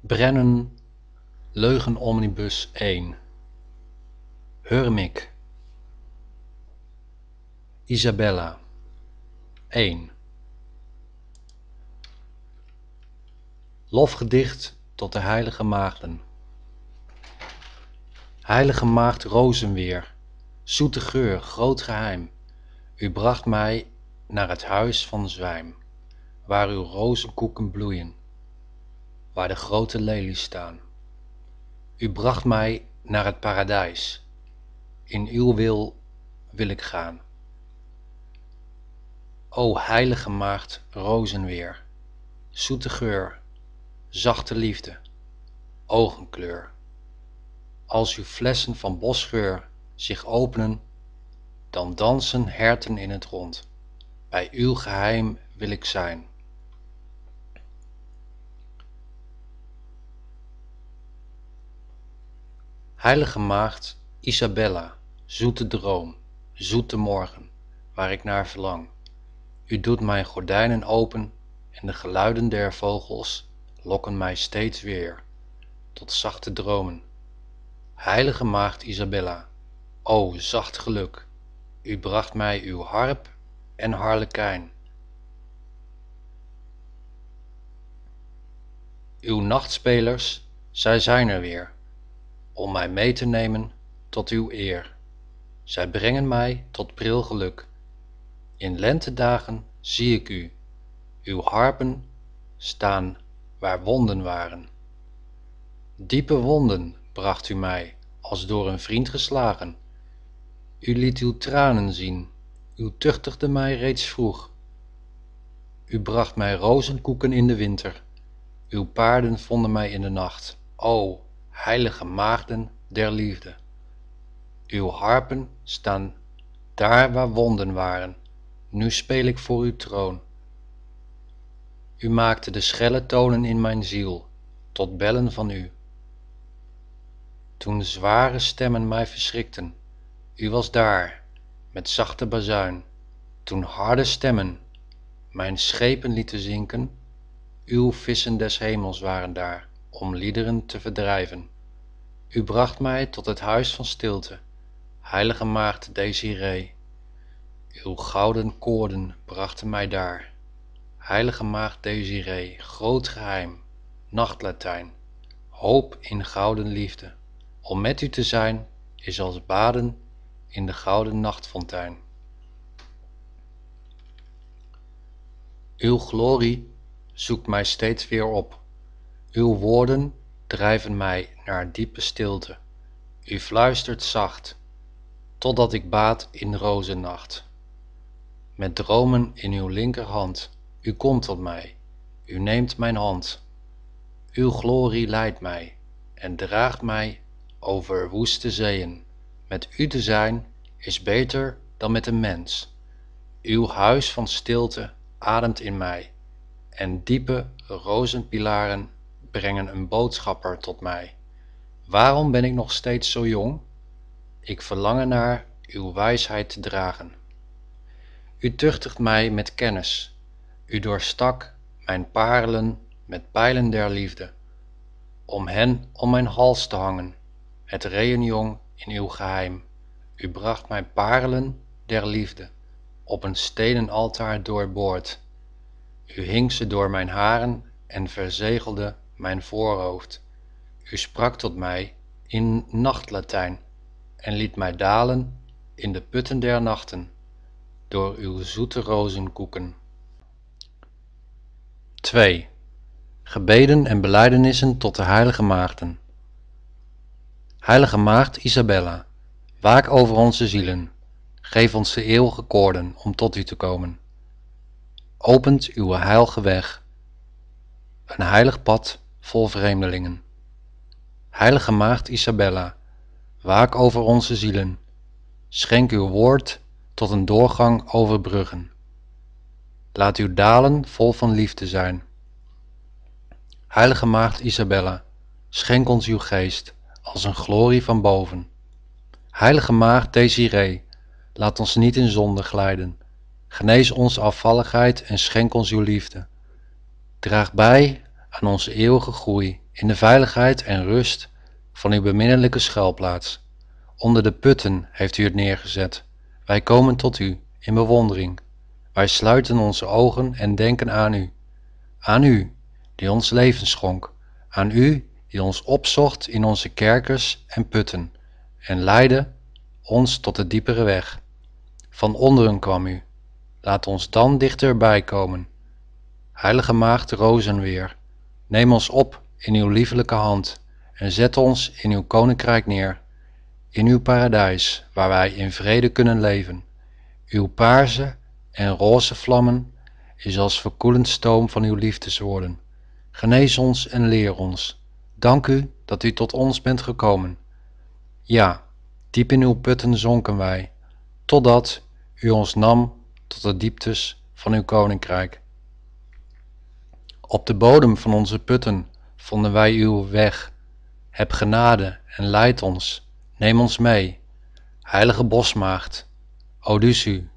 Brennen, Leugen Omnibus 1, Hurmik, Isabella, 1. Lofgedicht tot de heilige maagden. Heilige maagd rozenweer, zoete geur, groot geheim, u bracht mij naar het huis van zwijm, waar uw rozenkoeken bloeien waar de grote lelies staan. U bracht mij naar het paradijs. In uw wil wil ik gaan. O heilige maagd, rozenweer, zoete geur, zachte liefde, ogenkleur. Als uw flessen van bosgeur zich openen, dan dansen herten in het rond. Bij uw geheim wil ik zijn. Heilige Maagd Isabella, zoete droom, zoete morgen, waar ik naar verlang. U doet mijn gordijnen open en de geluiden der vogels lokken mij steeds weer tot zachte dromen. Heilige Maagd Isabella, o zacht geluk, u bracht mij uw harp en harlekijn. Uw nachtspelers, zij zijn er weer om mij mee te nemen tot uw eer. Zij brengen mij tot pril geluk. In lentedagen zie ik u. Uw harpen staan waar wonden waren. Diepe wonden bracht u mij, als door een vriend geslagen. U liet uw tranen zien, u tuchtigde mij reeds vroeg. U bracht mij rozenkoeken in de winter. Uw paarden vonden mij in de nacht. O, heilige maagden der liefde. Uw harpen staan daar waar wonden waren, nu speel ik voor uw troon. U maakte de schelle tonen in mijn ziel, tot bellen van u. Toen zware stemmen mij verschrikten, u was daar, met zachte bazuin. Toen harde stemmen mijn schepen lieten zinken, uw vissen des hemels waren daar om liederen te verdrijven. U bracht mij tot het huis van stilte, heilige maagd Desiree. Uw gouden koorden brachten mij daar. Heilige maagd Desiree, groot geheim, nachtlatijn, hoop in gouden liefde. Om met u te zijn is als baden in de gouden nachtfontein. Uw glorie zoekt mij steeds weer op uw woorden drijven mij naar diepe stilte u fluistert zacht totdat ik baat in rozennacht met dromen in uw linkerhand u komt tot mij u neemt mijn hand uw glorie leidt mij en draagt mij over woeste zeeën met u te zijn is beter dan met een mens uw huis van stilte ademt in mij en diepe rozenpilaren brengen een boodschapper tot mij. Waarom ben ik nog steeds zo jong? Ik verlang naar uw wijsheid te dragen. U tuchtigt mij met kennis. U doorstak mijn parelen met pijlen der liefde. Om hen om mijn hals te hangen, het reenjong in uw geheim. U bracht mij parelen der liefde, op een stenen altaar doorboord. U hing ze door mijn haren en verzegelde mijn voorhoofd u sprak tot mij in nachtlatijn en liet mij dalen in de putten der nachten door uw zoete rozenkoeken 2: gebeden en belijdenissen tot de heilige maagden heilige maagd isabella waak over onze zielen geef ons de eeuwige koorden om tot u te komen opent uw heilige weg een heilig pad vol vreemdelingen. Heilige Maagd Isabella, waak over onze zielen. Schenk uw woord tot een doorgang over bruggen. Laat uw dalen vol van liefde zijn. Heilige Maagd Isabella, schenk ons uw geest als een glorie van boven. Heilige Maagd Desiree, laat ons niet in zonde glijden. Genees ons afvalligheid en schenk ons uw liefde. Draag bij aan onze eeuwige groei in de veiligheid en rust van uw beminnelijke schuilplaats. Onder de putten heeft u het neergezet. Wij komen tot u in bewondering. Wij sluiten onze ogen en denken aan u. Aan u, die ons leven schonk. Aan u, die ons opzocht in onze kerkers en putten en leidde ons tot de diepere weg. Van onderen kwam u. Laat ons dan dichterbij komen. Heilige Maagd Rozenweer Neem ons op in uw liefelijke hand en zet ons in uw koninkrijk neer, in uw paradijs waar wij in vrede kunnen leven. Uw paarse en roze vlammen is als verkoelend stoom van uw liefdeswoorden. Genees ons en leer ons. Dank u dat u tot ons bent gekomen. Ja, diep in uw putten zonken wij, totdat u ons nam tot de dieptes van uw koninkrijk. Op de bodem van onze putten vonden wij uw weg. Heb genade en leid ons, neem ons mee. Heilige Bosmaagd, Odusu,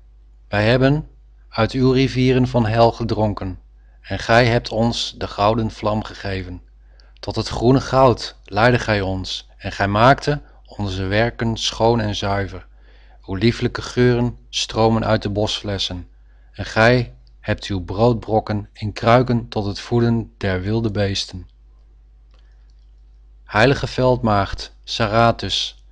wij hebben uit uw rivieren van hel gedronken, en gij hebt ons de gouden vlam gegeven. Tot het groene goud leidde gij ons, en gij maakte onze werken schoon en zuiver. Uw lieflijke geuren stromen uit de bosflessen, en gij hebt uw broodbrokken in kruiken tot het voeden der wilde beesten. Heilige veldmaagd, Saratus,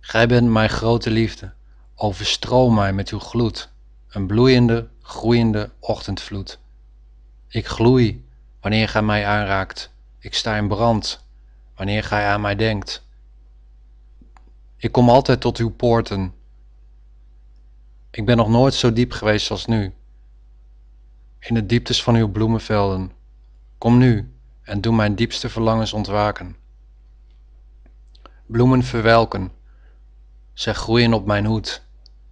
gij bent mijn grote liefde, overstroom mij met uw gloed, een bloeiende, groeiende ochtendvloed. Ik gloei wanneer gij mij aanraakt, ik sta in brand wanneer gij aan mij denkt. Ik kom altijd tot uw poorten. Ik ben nog nooit zo diep geweest als nu in de dieptes van uw bloemenvelden. Kom nu en doe mijn diepste verlangens ontwaken. Bloemen verwelken, zij groeien op mijn hoed,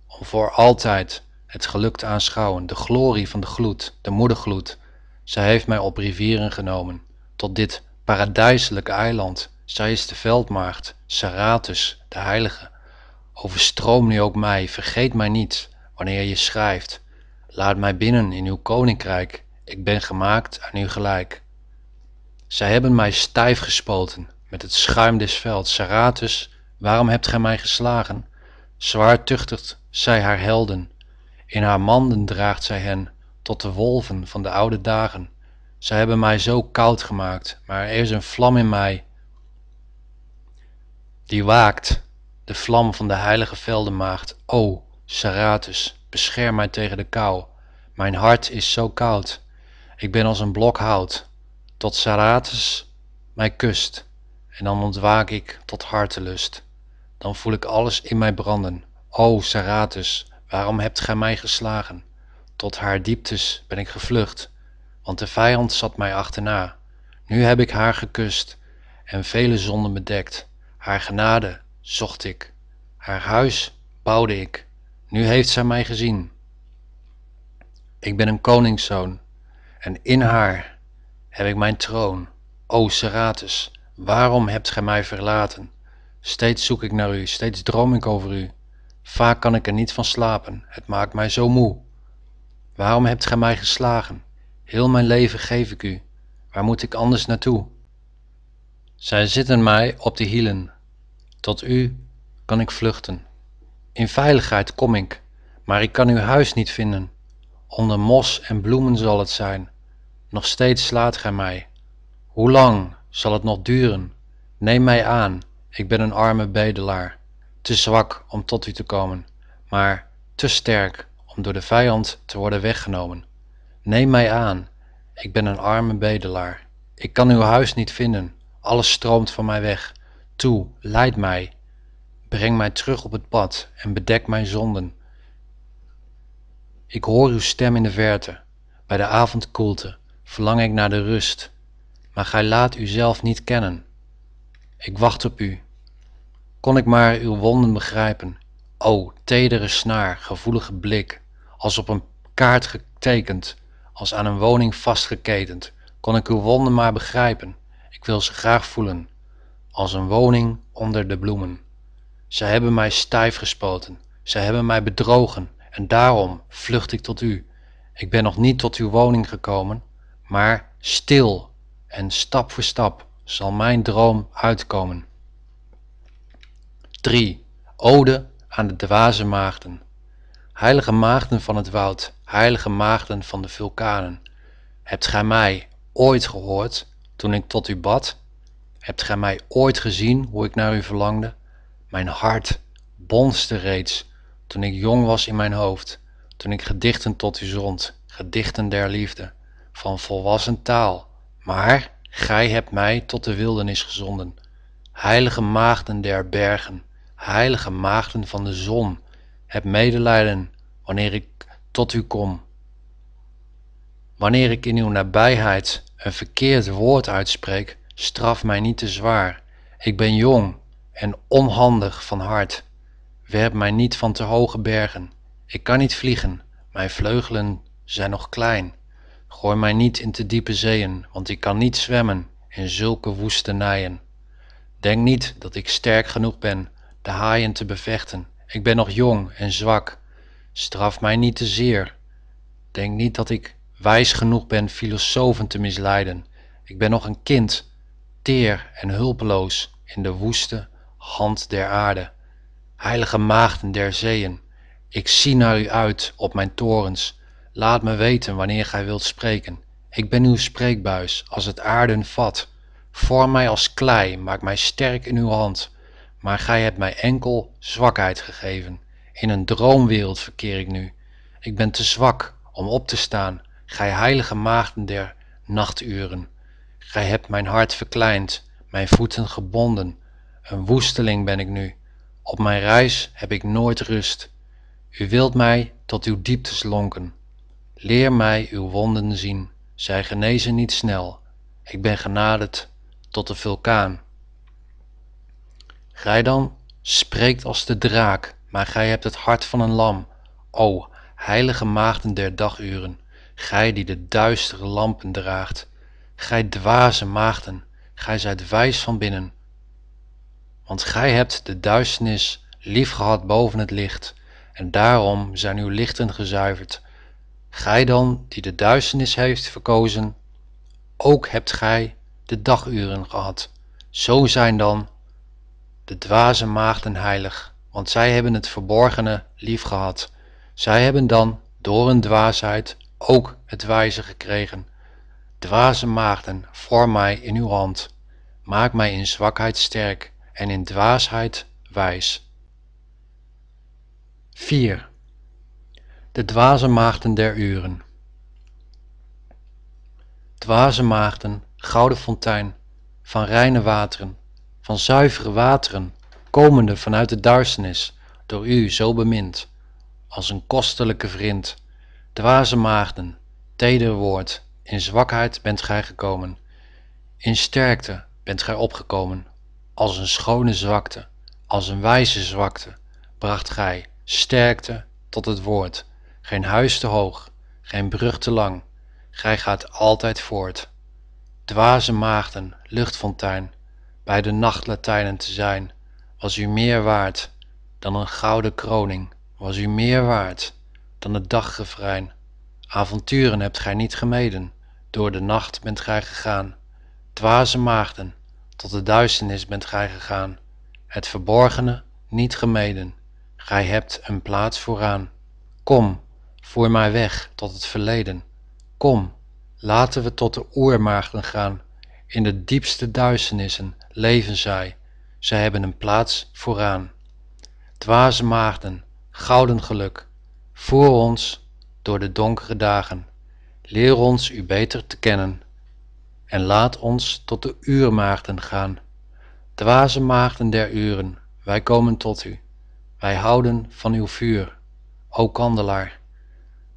om voor altijd het geluk te aanschouwen, de glorie van de gloed, de moedergloed. Zij heeft mij op rivieren genomen, tot dit paradijselijke eiland. Zij is de veldmaagd, Saratus, de heilige. Overstroom nu ook mij, vergeet mij niet, wanneer je schrijft Laat mij binnen in uw koninkrijk, ik ben gemaakt aan u gelijk. Zij hebben mij stijf gespoten met het schuim des velds. Saratus, waarom hebt gij mij geslagen? Zwaar zij haar helden. In haar manden draagt zij hen, tot de wolven van de oude dagen. Zij hebben mij zo koud gemaakt, maar er is een vlam in mij die waakt, de vlam van de heilige veldenmaagd. O, Saratus, bescherm mij tegen de kou. Mijn hart is zo koud. Ik ben als een blok hout, tot Saratus mij kust. En dan ontwaak ik tot hartelust. Dan voel ik alles in mij branden. O Saratus, waarom hebt gij mij geslagen? Tot haar dieptes ben ik gevlucht, want de vijand zat mij achterna. Nu heb ik haar gekust en vele zonden bedekt. Haar genade zocht ik, haar huis bouwde ik. Nu heeft zij mij gezien. Ik ben een koningszoon en in haar heb ik mijn troon. O Seratus, waarom hebt gij mij verlaten? Steeds zoek ik naar u, steeds droom ik over u. Vaak kan ik er niet van slapen, het maakt mij zo moe. Waarom hebt gij mij geslagen? Heel mijn leven geef ik u. Waar moet ik anders naartoe? Zij zitten mij op de hielen. Tot u kan ik vluchten in veiligheid kom ik, maar ik kan uw huis niet vinden. Onder mos en bloemen zal het zijn. Nog steeds slaat gij mij. Hoe lang zal het nog duren? Neem mij aan, ik ben een arme bedelaar. Te zwak om tot u te komen, maar te sterk om door de vijand te worden weggenomen. Neem mij aan, ik ben een arme bedelaar. Ik kan uw huis niet vinden, alles stroomt van mij weg. Toe, leid mij, Breng mij terug op het pad en bedek mijn zonden. Ik hoor uw stem in de verte. Bij de avondkoelte verlang ik naar de rust, maar gij laat u zelf niet kennen. Ik wacht op u. Kon ik maar uw wonden begrijpen. O, tedere snaar, gevoelige blik, als op een kaart getekend, als aan een woning vastgeketend, kon ik uw wonden maar begrijpen. Ik wil ze graag voelen, als een woning onder de bloemen. Zij hebben mij stijf gespoten, zij hebben mij bedrogen, en daarom vlucht ik tot u. Ik ben nog niet tot uw woning gekomen, maar stil en stap voor stap zal mijn droom uitkomen. 3. Ode aan de dwaze maagden. Heilige maagden van het woud, heilige maagden van de vulkanen, hebt gij mij ooit gehoord toen ik tot u bad? Hebt gij mij ooit gezien hoe ik naar u verlangde? Mijn hart bonste reeds toen ik jong was in mijn hoofd, toen ik gedichten tot u zond, gedichten der liefde, van volwassen taal. Maar gij hebt mij tot de wildernis gezonden, heilige maagden der bergen, heilige maagden van de zon, heb medelijden wanneer ik tot u kom. Wanneer ik in uw nabijheid een verkeerd woord uitspreek, straf mij niet te zwaar. Ik ben jong en onhandig van hart. Werp mij niet van te hoge bergen. Ik kan niet vliegen, mijn vleugelen zijn nog klein. Gooi mij niet in te diepe zeeën, want ik kan niet zwemmen in zulke woestenijen. Denk niet dat ik sterk genoeg ben de haaien te bevechten. Ik ben nog jong en zwak. Straf mij niet te zeer. Denk niet dat ik wijs genoeg ben filosofen te misleiden. Ik ben nog een kind, teer en hulpeloos in de woeste hand der aarde, heilige maagden der zeeën, ik zie naar u uit op mijn torens. Laat me weten wanneer gij wilt spreken. Ik ben uw spreekbuis als het aarden vat. Vorm mij als klei, maak mij sterk in uw hand. Maar gij hebt mij enkel zwakheid gegeven. In een droomwereld verkeer ik nu. Ik ben te zwak om op te staan, gij heilige maagden der nachturen. Gij hebt mijn hart verkleind, mijn voeten gebonden. Een woesteling ben ik nu. Op mijn reis heb ik nooit rust. U wilt mij tot uw dieptes lonken. Leer mij uw wonden zien. Zij genezen niet snel. Ik ben genaderd tot de vulkaan. Gij dan spreekt als de draak, maar gij hebt het hart van een lam. O, heilige maagden der daguren, gij die de duistere lampen draagt. Gij dwaze maagden, gij zijt wijs van binnen. Want gij hebt de duisternis liefgehad boven het licht, en daarom zijn uw lichten gezuiverd. Gij dan, die de duisternis heeft verkozen, ook hebt gij de daguren gehad. Zo zijn dan de dwaze maagden heilig, want zij hebben het verborgene liefgehad. Zij hebben dan door hun dwaasheid ook het wijze gekregen. Dwaze maagden, vorm mij in uw hand, maak mij in zwakheid sterk en in dwaasheid wijs. 4. De dwaze maagden der uren. Dwaze maagden, gouden fontein, van reine wateren, van zuivere wateren, komende vanuit de duisternis, door u zo bemind, als een kostelijke vriend. Dwaze maagden, teder woord, in zwakheid bent gij gekomen, in sterkte bent gij opgekomen als een schone zwakte, als een wijze zwakte, bracht gij sterkte tot het woord. Geen huis te hoog, geen brug te lang, gij gaat altijd voort. Dwaze maagden, luchtfontein, bij de nachtlatijnen te zijn, was u meer waard dan een gouden kroning, was u meer waard dan het daggevrein. Avonturen hebt gij niet gemeden, door de nacht bent gij gegaan. Dwaze maagden, tot de duisternis bent gij gegaan, het verborgene niet gemeden. Gij hebt een plaats vooraan. Kom, voer mij weg tot het verleden. Kom, laten we tot de oermaagden gaan. In de diepste duisternissen leven zij. Zij hebben een plaats vooraan. Dwaze maagden, gouden geluk, voer ons door de donkere dagen. Leer ons u beter te kennen en laat ons tot de uurmaagden gaan. Dwaze maagden der uren, wij komen tot u. Wij houden van uw vuur, o kandelaar.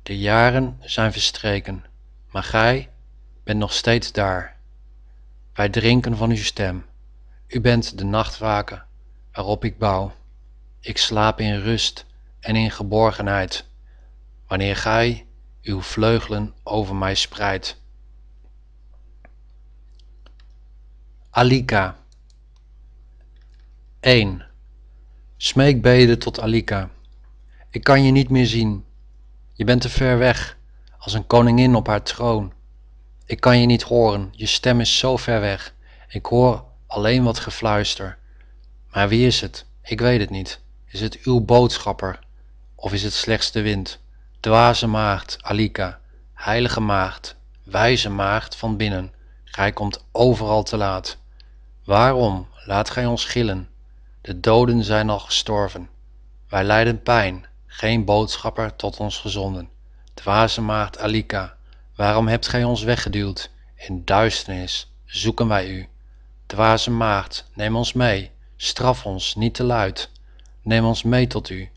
De jaren zijn verstreken, maar gij bent nog steeds daar. Wij drinken van uw stem. U bent de nachtwaken waarop ik bouw. Ik slaap in rust en in geborgenheid, wanneer gij uw vleugelen over mij spreidt. Alika 1. Smeekbede tot Alika. Ik kan je niet meer zien. Je bent te ver weg, als een koningin op haar troon. Ik kan je niet horen, je stem is zo ver weg. Ik hoor alleen wat gefluister. Maar wie is het? Ik weet het niet. Is het uw boodschapper? Of is het slechts de wind? Dwaze maagd, Alika, heilige maagd, wijze maagd van binnen. Gij komt overal te laat. Waarom laat gij ons gillen? De doden zijn al gestorven. Wij lijden pijn, geen boodschapper tot ons gezonden. Dwaze maagd Alika, waarom hebt gij ons weggeduwd? In duisternis zoeken wij u. Dwaze maagd, neem ons mee, straf ons niet te luid. Neem ons mee tot u,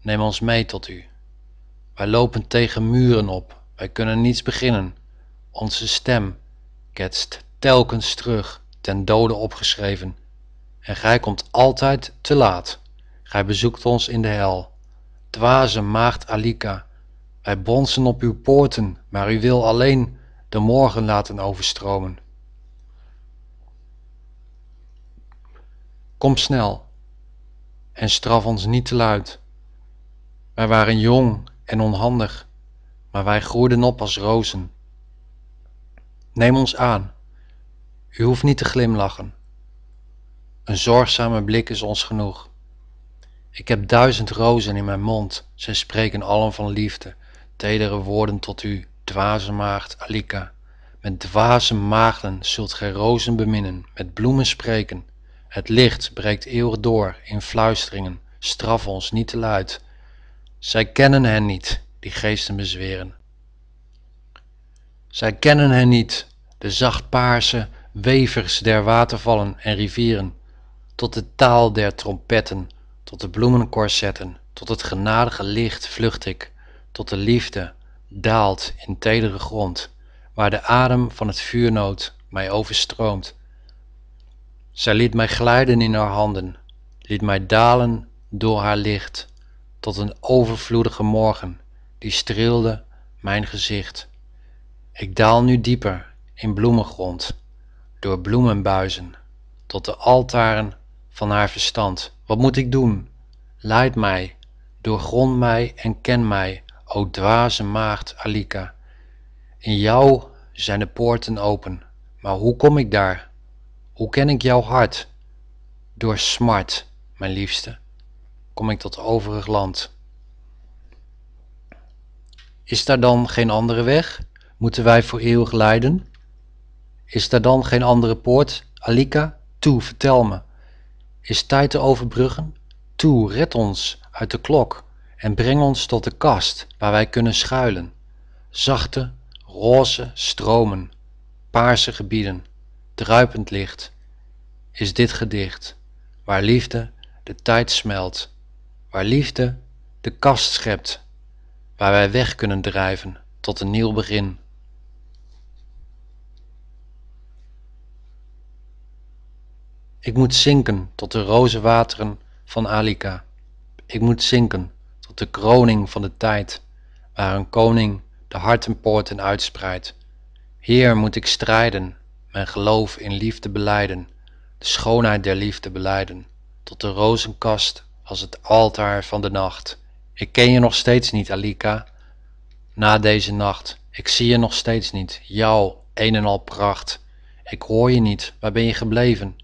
neem ons mee tot u. Wij lopen tegen muren op, wij kunnen niets beginnen. Onze stem ketst telkens terug ten dode opgeschreven. En gij komt altijd te laat. Gij bezoekt ons in de hel. Dwaze maagd Alika, wij bonsen op uw poorten, maar u wil alleen de morgen laten overstromen. Kom snel en straf ons niet te luid. Wij waren jong en onhandig, maar wij groeiden op als rozen. Neem ons aan u hoeft niet te glimlachen. Een zorgzame blik is ons genoeg. Ik heb duizend rozen in mijn mond, zij spreken allen van liefde, tedere woorden tot u, dwaze maagd Alika. Met dwaze maagden zult gij rozen beminnen, met bloemen spreken. Het licht breekt eeuwig door in fluisteringen, straf ons niet te luid. Zij kennen hen niet, die geesten bezweren. Zij kennen hen niet, de zachtpaarse, wevers der watervallen en rivieren, tot de taal der trompetten, tot de bloemenkorsetten, tot het genadige licht vlucht ik, tot de liefde daalt in tedere grond, waar de adem van het vuurnood mij overstroomt. Zij liet mij glijden in haar handen, liet mij dalen door haar licht, tot een overvloedige morgen, die streelde mijn gezicht. Ik daal nu dieper in bloemengrond, door bloemenbuizen tot de altaren van haar verstand. Wat moet ik doen? Leid mij, doorgrond mij en ken mij, o dwaze maagd Alika. In jou zijn de poorten open, maar hoe kom ik daar? Hoe ken ik jouw hart? Door smart, mijn liefste, kom ik tot overig land. Is daar dan geen andere weg? Moeten wij voor eeuwig lijden? Is daar dan geen andere poort? Alika, toe, vertel me. Is tijd te overbruggen? Toe, red ons uit de klok en breng ons tot de kast waar wij kunnen schuilen. Zachte, roze stromen, paarse gebieden, druipend licht. Is dit gedicht, waar liefde de tijd smelt, waar liefde de kast schept, waar wij weg kunnen drijven tot een nieuw begin. Ik moet zinken tot de roze wateren van Alika. Ik moet zinken tot de kroning van de tijd, waar een koning de hartenpoorten uitspreidt. Hier moet ik strijden, mijn geloof in liefde beleiden, de schoonheid der liefde beleiden, tot de rozenkast als het altaar van de nacht. Ik ken je nog steeds niet, Alika, na deze nacht. Ik zie je nog steeds niet, jou een en al pracht. Ik hoor je niet, waar ben je gebleven?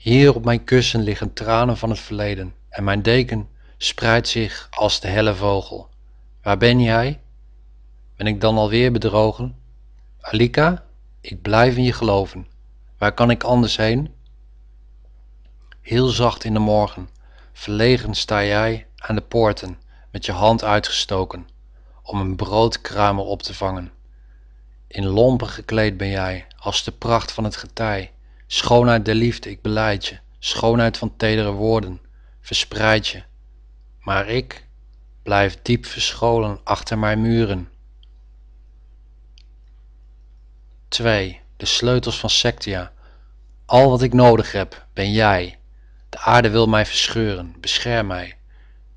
Hier op mijn kussen liggen tranen van het verleden en mijn deken spreidt zich als de helle vogel. Waar ben jij? Ben ik dan alweer bedrogen? Alika, ik blijf in je geloven. Waar kan ik anders heen? Heel zacht in de morgen, verlegen sta jij aan de poorten met je hand uitgestoken om een broodkramer op te vangen. In lompen gekleed ben jij als de pracht van het getij Schoonheid der liefde, ik beleid je. Schoonheid van tedere woorden, verspreid je. Maar ik blijf diep verscholen achter mijn muren. 2. De sleutels van Sectia. Al wat ik nodig heb, ben jij. De aarde wil mij verscheuren, bescherm mij.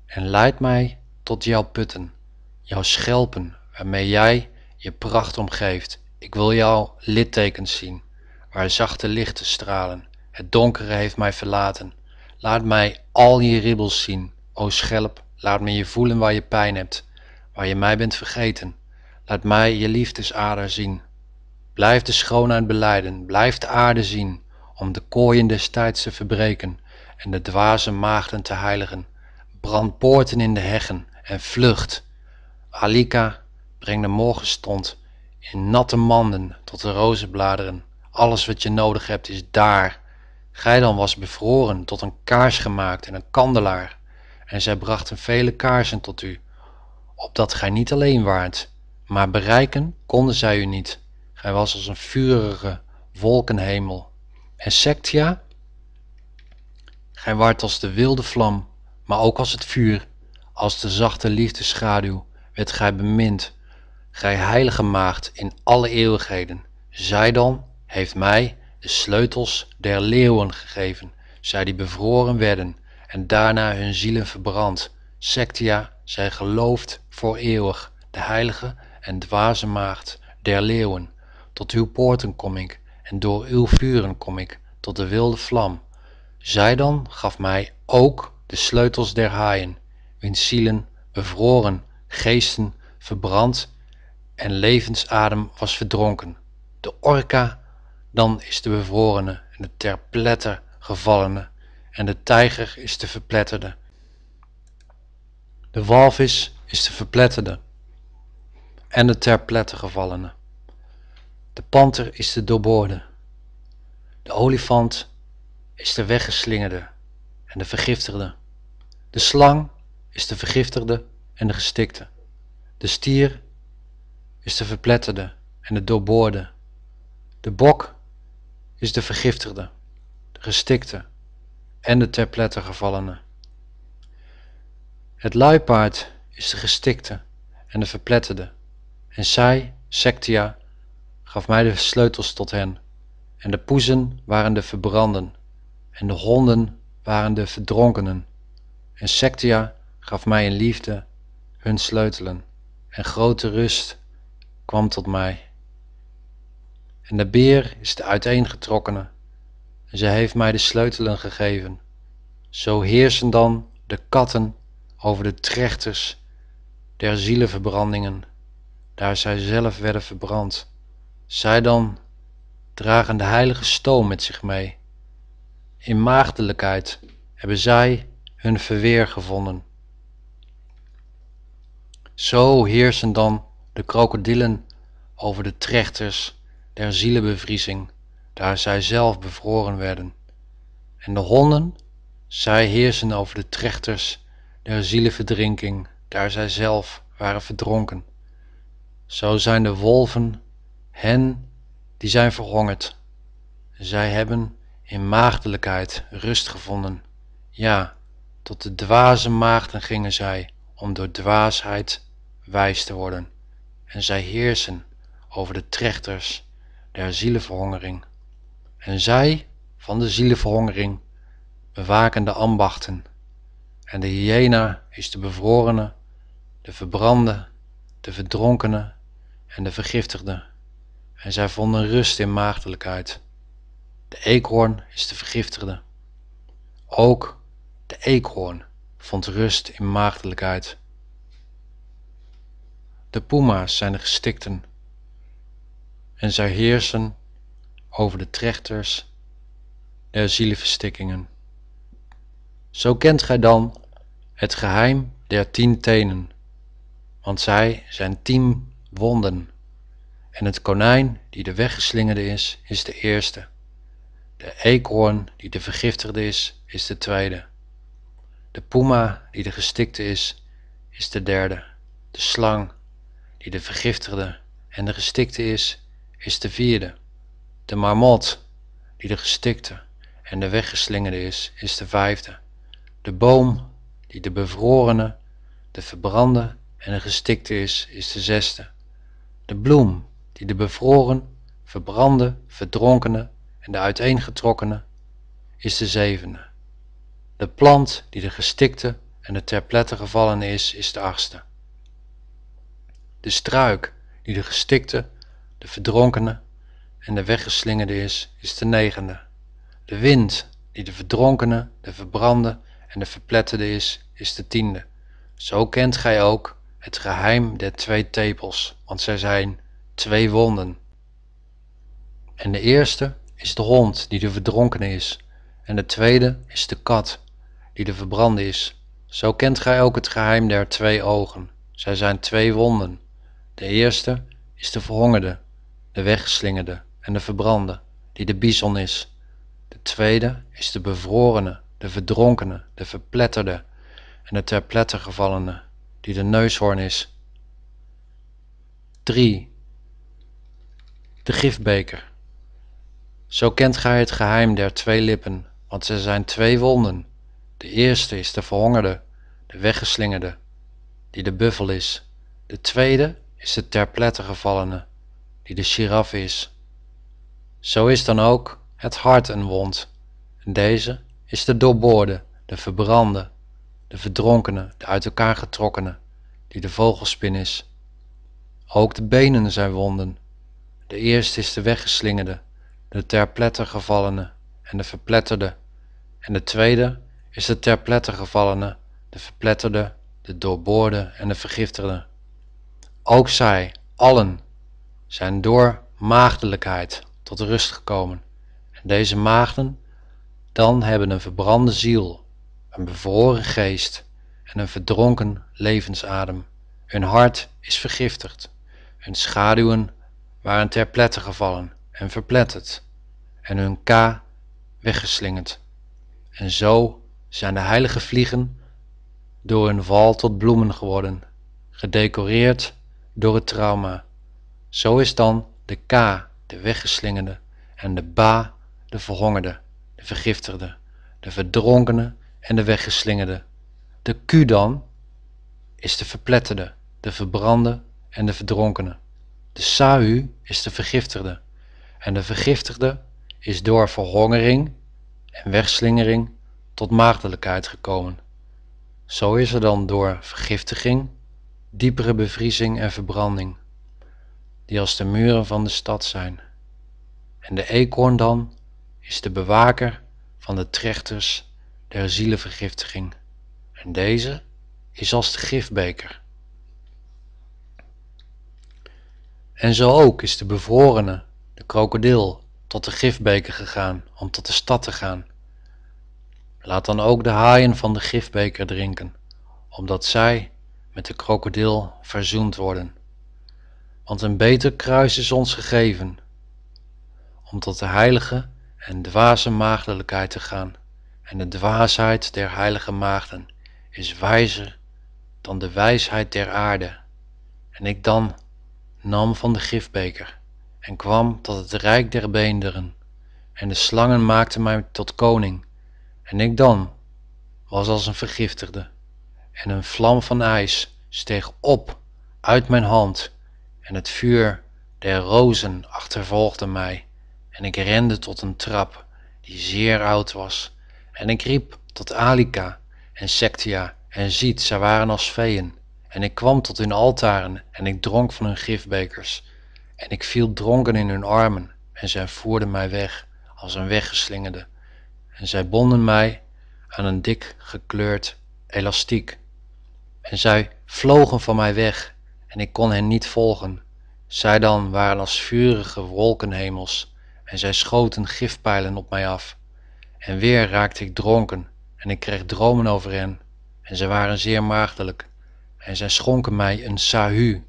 En leid mij tot jouw putten, jouw schelpen, waarmee jij je pracht omgeeft. Ik wil jouw littekens zien waar zachte lichten stralen. Het donkere heeft mij verlaten. Laat mij al je ribbels zien, o schelp. Laat me je voelen waar je pijn hebt, waar je mij bent vergeten. Laat mij je liefdesader zien. Blijf de schoonheid beleiden, blijf de aarde zien, om de kooien des tijds te verbreken en de dwaze maagden te heiligen. Brand poorten in de heggen en vlucht. Alika, breng de morgenstond in natte manden tot de rozenbladeren alles wat je nodig hebt is daar. Gij dan was bevroren, tot een kaars gemaakt en een kandelaar. En zij brachten vele kaarsen tot u, opdat gij niet alleen waart. Maar bereiken konden zij u niet. Gij was als een vurige wolkenhemel. En Sectia, gij waart als de wilde vlam, maar ook als het vuur. Als de zachte liefdeschaduw werd gij bemind, gij heilige maagd in alle eeuwigheden. Zij dan heeft mij de sleutels der leeuwen gegeven, zij die bevroren werden en daarna hun zielen verbrand. Sectia, zij gelooft voor eeuwig, de heilige en dwaze maagd der leeuwen. Tot uw poorten kom ik, en door uw vuren kom ik, tot de wilde vlam. Zij dan gaf mij ook de sleutels der haaien, wiens zielen bevroren, geesten verbrand en levensadem was verdronken. De orka dan is de bevrorene en de terpletter gevallene en de tijger is de verpletterde. De walvis is de verpletterde en de terpletter gevallene. De panter is de doorboorde. De olifant is de weggeslingerde en de vergiftigde. De slang is de vergiftigde en de gestikte. De stier is de verpletterde en de doorboorde. De bok is de vergiftigde, de gestikte en de ter pletter gevallene. Het luipaard is de gestikte en de verpletterde, en zij, Sectia, gaf mij de sleutels tot hen, en de poezen waren de verbranden, en de honden waren de verdronkenen, en Sectia gaf mij in liefde hun sleutelen, en grote rust kwam tot mij. En de beer is de uiteengetrokkene, en zij heeft mij de sleutelen gegeven. Zo heersen dan de katten over de trechters der zielenverbrandingen, daar zij zelf werden verbrand. Zij dan dragen de heilige stoom met zich mee. In maagdelijkheid hebben zij hun verweer gevonden. Zo heersen dan de krokodillen over de trechters der zielenbevriezing, daar zij zelf bevroren werden. En de honden, zij heersen over de trechters der zielenverdrinking, daar zij zelf waren verdronken. Zo zijn de wolven hen die zijn verhongerd. Zij hebben in maagdelijkheid rust gevonden. Ja, tot de dwaze maagden gingen zij om door dwaasheid wijs te worden. En zij heersen over de trechters der zielenverhongering En zij, van de zielenverhongering bewaken de ambachten. En de hyena is de bevrorene, de verbrande, de verdronkene en de vergiftigde. En zij vonden rust in maagdelijkheid. De eekhoorn is de vergiftigde. Ook de eekhoorn vond rust in maagdelijkheid. De puma's zijn de gestikten en zij heersen over de trechters der zieleverstikkingen. Zo kent gij dan het geheim der tien tenen, want zij zijn tien wonden. En het konijn die de weggeslingerde is, is de eerste. De eekhoorn die de vergiftigde is, is de tweede. De puma die de gestikte is, is de derde. De slang die de vergiftigde en de gestikte is, is de vierde. De marmot, die de gestikte en de weggeslingerde is, is de vijfde. De boom, die de bevrorene, de verbrande en de gestikte is, is de zesde. De bloem, die de bevroren, verbrande, verdronkene en de uiteengetrokkene, is de zevende. De plant, die de gestikte en de ter gevallen is, is de achtste. De struik, die de gestikte de verdronkene en de weggeslingerde is, is de negende. De wind die de verdronkene, de verbrande en de verpletterde is, is de tiende. Zo kent gij ook het geheim der twee tepels, want zij zijn twee wonden. En de eerste is de hond die de verdronkene is, en de tweede is de kat die de verbrande is. Zo kent gij ook het geheim der twee ogen, zij zijn twee wonden. De eerste is de verhongerde de wegslingerde en de verbrande, die de bison is. De tweede is de bevrorene, de verdronkene, de verpletterde en de ter pletter gevallene, die de neushoorn is. 3. De gifbeker. Zo kent gij het geheim der twee lippen, want ze zijn twee wonden. De eerste is de verhongerde, de weggeslingerde, die de buffel is. De tweede is de ter pletter gevallene, die de giraf is. Zo is dan ook het hart een wond. En deze is de doorboorde, de verbrande, de verdronkene, de uit elkaar getrokkene, die de vogelspin is. Ook de benen zijn wonden. De eerste is de weggeslingerde, de ter pletter gevallene en de verpletterde. En de tweede is de ter pletter gevallene, de verpletterde, de doorboorde en de vergiftigde. Ook zij, allen, zijn door maagdelijkheid tot rust gekomen. En deze maagden dan hebben een verbrande ziel, een bevroren geest en een verdronken levensadem. Hun hart is vergiftigd, hun schaduwen waren ter plette gevallen en verpletterd, en hun ka weggeslingerd. En zo zijn de heilige vliegen door hun val tot bloemen geworden, gedecoreerd door het trauma zo is dan de K de weggeslingerde en de Ba de verhongerde, de vergiftigde, de verdronkene en de weggeslingerde. De Q dan is de verpletterde, de verbrande en de verdronkene. De Sahu is de vergiftigde en de vergiftigde is door verhongering en wegslingering tot maagdelijkheid gekomen. Zo is er dan door vergiftiging diepere bevriezing en verbranding die als de muren van de stad zijn. En de eekhoorn dan is de bewaker van de trechters der zielenvergiftiging. En deze is als de gifbeker. En zo ook is de bevrorene, de krokodil, tot de gifbeker gegaan, om tot de stad te gaan. Laat dan ook de haaien van de gifbeker drinken, omdat zij met de krokodil verzoend worden want een beter kruis is ons gegeven, om tot de heilige en dwaze maagdelijkheid te gaan. En de dwaasheid der heilige maagden is wijzer dan de wijsheid der aarde. En ik dan nam van de gifbeker en kwam tot het rijk der beenderen. En de slangen maakten mij tot koning. En ik dan was als een vergiftigde. En een vlam van ijs steeg op uit mijn hand en het vuur der rozen achtervolgde mij en ik rende tot een trap die zeer oud was en ik riep tot Alika en Sectia en ziet, zij waren als feeën. En ik kwam tot hun altaren en ik dronk van hun gifbekers en ik viel dronken in hun armen en zij voerden mij weg als een weggeslingerde en zij bonden mij aan een dik gekleurd elastiek. En zij vlogen van mij weg en ik kon hen niet volgen. Zij dan waren als vurige wolkenhemels, en zij schoten gifpijlen op mij af. En weer raakte ik dronken, en ik kreeg dromen over hen, en zij waren zeer maagdelijk, en zij schonken mij een sahu.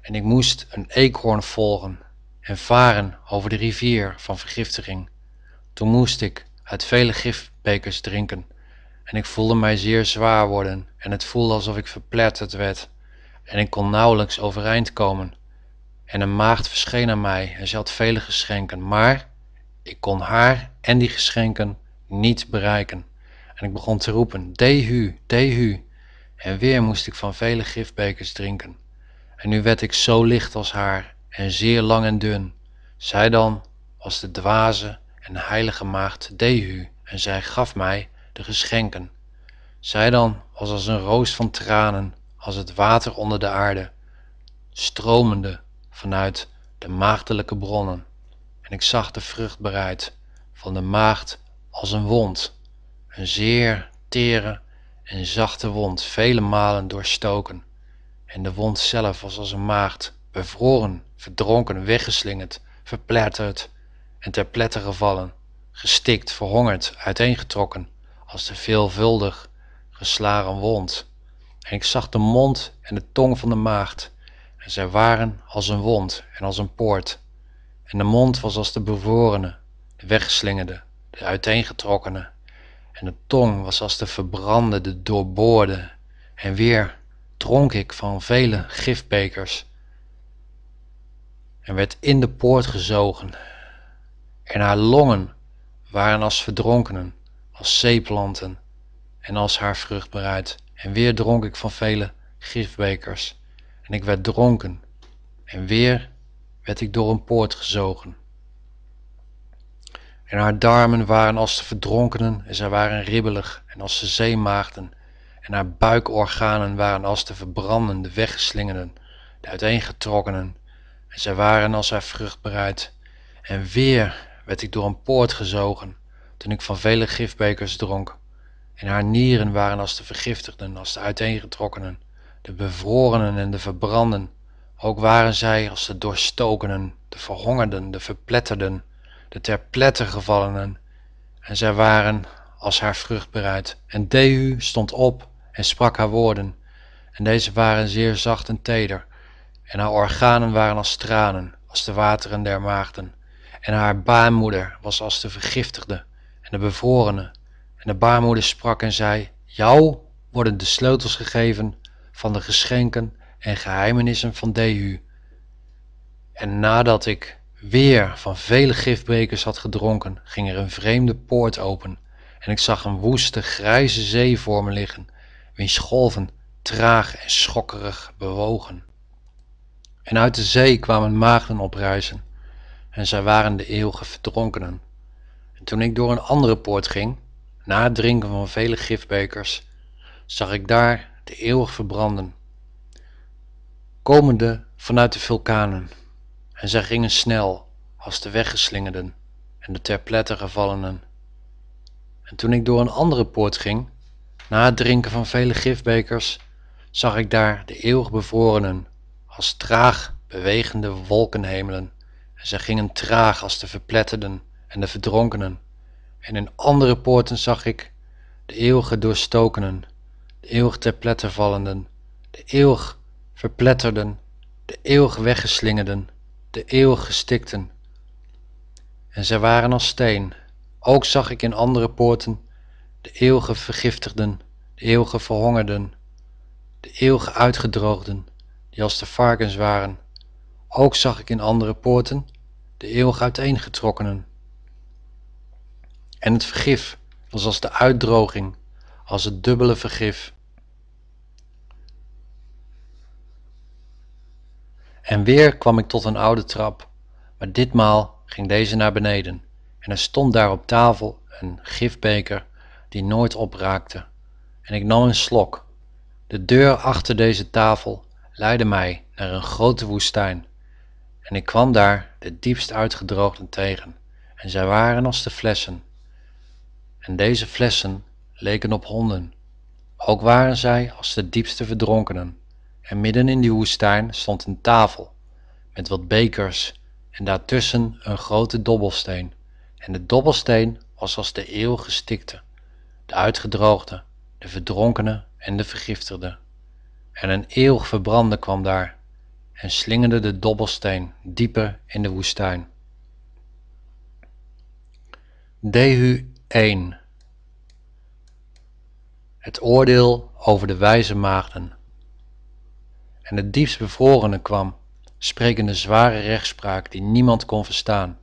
En ik moest een eekhoorn volgen, en varen over de rivier van vergiftiging. Toen moest ik uit vele gifbekers drinken, en ik voelde mij zeer zwaar worden, en het voelde alsof ik verpletterd werd en ik kon nauwelijks overeind komen. En een maagd verscheen aan mij en zij had vele geschenken, maar ik kon haar en die geschenken niet bereiken. En ik begon te roepen, Dehu, Dehu. En weer moest ik van vele gifbekers drinken. En nu werd ik zo licht als haar en zeer lang en dun. Zij dan was de dwaze en heilige maagd Dehu en zij gaf mij de geschenken. Zij dan was als een roos van tranen als het water onder de aarde, stromende vanuit de maagdelijke bronnen. En ik zag de vruchtbaarheid van de maagd als een wond, een zeer tere en zachte wond, vele malen doorstoken. En de wond zelf was als een maagd, bevroren, verdronken, weggeslingerd, verpletterd en ter pletter gevallen, gestikt, verhongerd, uiteengetrokken, als de veelvuldig geslagen wond en ik zag de mond en de tong van de maagd, en zij waren als een wond en als een poort. En de mond was als de bevorene, de weggeslingerde, de uiteengetrokkene. En de tong was als de verbrande, de doorboorde. En weer dronk ik van vele gifbekers. En werd in de poort gezogen. En haar longen waren als verdronkenen, als zeeplanten en als haar vruchtbaarheid. En weer dronk ik van vele gifbekers. En ik werd dronken. En weer werd ik door een poort gezogen. En haar darmen waren als de verdronkenen en zij waren ribbelig en als de zeemaagden. En haar buikorganen waren als de verbranden, de weggeslingerden, de uiteengetrokkenen. En zij waren als haar vruchtbaarheid. En weer werd ik door een poort gezogen, toen ik van vele gifbekers dronk en haar nieren waren als de vergiftigden, als de uiteengetrokkenen, de bevrorenen en de verbranden. Ook waren zij als de doorstokenen, de verhongerden, de verpletterden, de ter pletter gevallenen. En zij waren als haar bereid. En Deu stond op en sprak haar woorden. En deze waren zeer zacht en teder. En haar organen waren als tranen, als de wateren der maagden. En haar baarmoeder was als de vergiftigde en de bevrorene en de baarmoeder sprak en zei, jou worden de sleutels gegeven van de geschenken en geheimenissen van Dehu. En nadat ik weer van vele gifbrekers had gedronken, ging er een vreemde poort open en ik zag een woeste, grijze zee voor me liggen, wiens golven traag en schokkerig bewogen. En uit de zee kwamen maagden oprijzen, en zij waren de eeuwige verdronkenen. En toen ik door een andere poort ging, na het drinken van vele gifbekers zag ik daar de eeuwig verbranden, komende vanuit de vulkanen, en zij gingen snel als de weggeslingerden en de ter gevallenen. En toen ik door een andere poort ging, na het drinken van vele gifbekers, zag ik daar de eeuwig bevrorenen als traag bewegende wolkenhemelen, en zij gingen traag als de verpletterden en de verdronkenen en in andere poorten zag ik de eeuwige doorstokenen, de eeuwig ter pletter vallenden, de eeuwig verpletterden, de eeuwig weggeslingerden, de eeuwig gestikten. En zij waren als steen. Ook zag ik in andere poorten de eeuwige vergiftigden, de eeuwige verhongerden, de eeuwige uitgedroogden, die als de varkens waren. Ook zag ik in andere poorten de eeuwig uiteengetrokkenen, en het vergif, als de uitdroging, als het dubbele vergif. En weer kwam ik tot een oude trap, maar ditmaal ging deze naar beneden en er stond daar op tafel een gifbeker die nooit opraakte. En ik nam een slok. De deur achter deze tafel leidde mij naar een grote woestijn en ik kwam daar de diepst uitgedroogden tegen en zij waren als de flessen en deze flessen leken op honden. Ook waren zij als de diepste verdronkenen. En midden in die woestijn stond een tafel met wat bekers en daartussen een grote dobbelsteen. En de dobbelsteen was als de eeuw gestikte, de uitgedroogde, de verdronkene en de vergiftigde. En een eeuwig verbrande kwam daar en slingerde de dobbelsteen dieper in de woestijn. Dehu 1. Het oordeel over de wijze maagden. En het diepst bevrorene kwam, sprekende zware rechtspraak die niemand kon verstaan.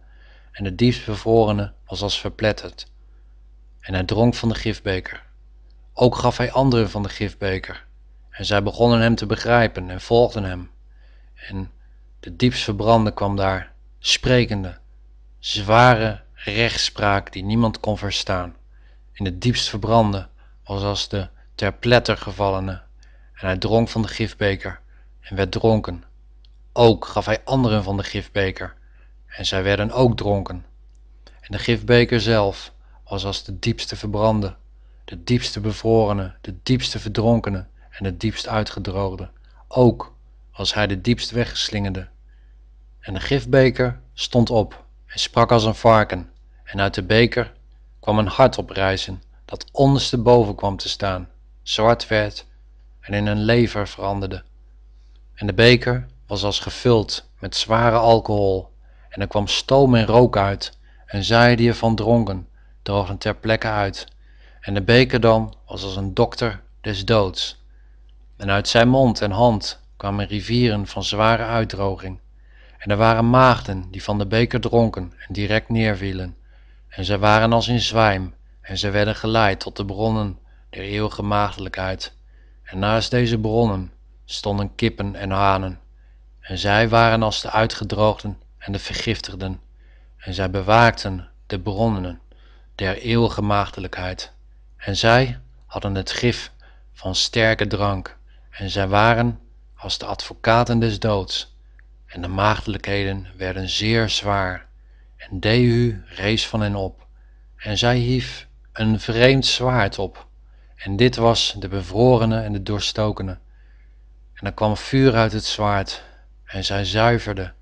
En de diepst bevrorene was als verpletterd. En hij dronk van de gifbeker. Ook gaf hij anderen van de gifbeker. En zij begonnen hem te begrijpen en volgden hem. En de diepst verbrande kwam daar, sprekende, zware rechtspraak die niemand kon verstaan. In het diepst verbranden, was als de ter pletter gevallene. En hij dronk van de gifbeker en werd dronken. Ook gaf hij anderen van de gifbeker en zij werden ook dronken. En de gifbeker zelf was als de diepste verbrande, de diepste bevrorene, de diepste verdronkene en de diepst uitgedroogde. Ook was hij de diepst weggeslingerde. En de gifbeker stond op hij sprak als een varken, en uit de beker kwam een hart oprijzen, dat ondersteboven kwam te staan, zwart werd en in een lever veranderde. En de beker was als gevuld met zware alcohol, en er kwam stoom en rook uit, en zij die ervan dronken, drogen ter plekke uit. En de beker dan was als een dokter des doods. En uit zijn mond en hand kwamen rivieren van zware uitdroging. En er waren maagden die van de beker dronken en direct neervielen. En zij waren als in zwijm, en zij werden geleid tot de bronnen der eeuwige maagdelijkheid. En naast deze bronnen stonden kippen en hanen. En zij waren als de uitgedroogden en de vergiftigden. En zij bewaakten de bronnen der eeuwige maagdelijkheid. En zij hadden het gif van sterke drank. En zij waren als de advocaten des doods en de maagdelijkheden werden zeer zwaar. En Dehu rees van hen op, en zij hief een vreemd zwaard op. En dit was de bevrorene en de doorstokene. En er kwam vuur uit het zwaard, en zij zuiverde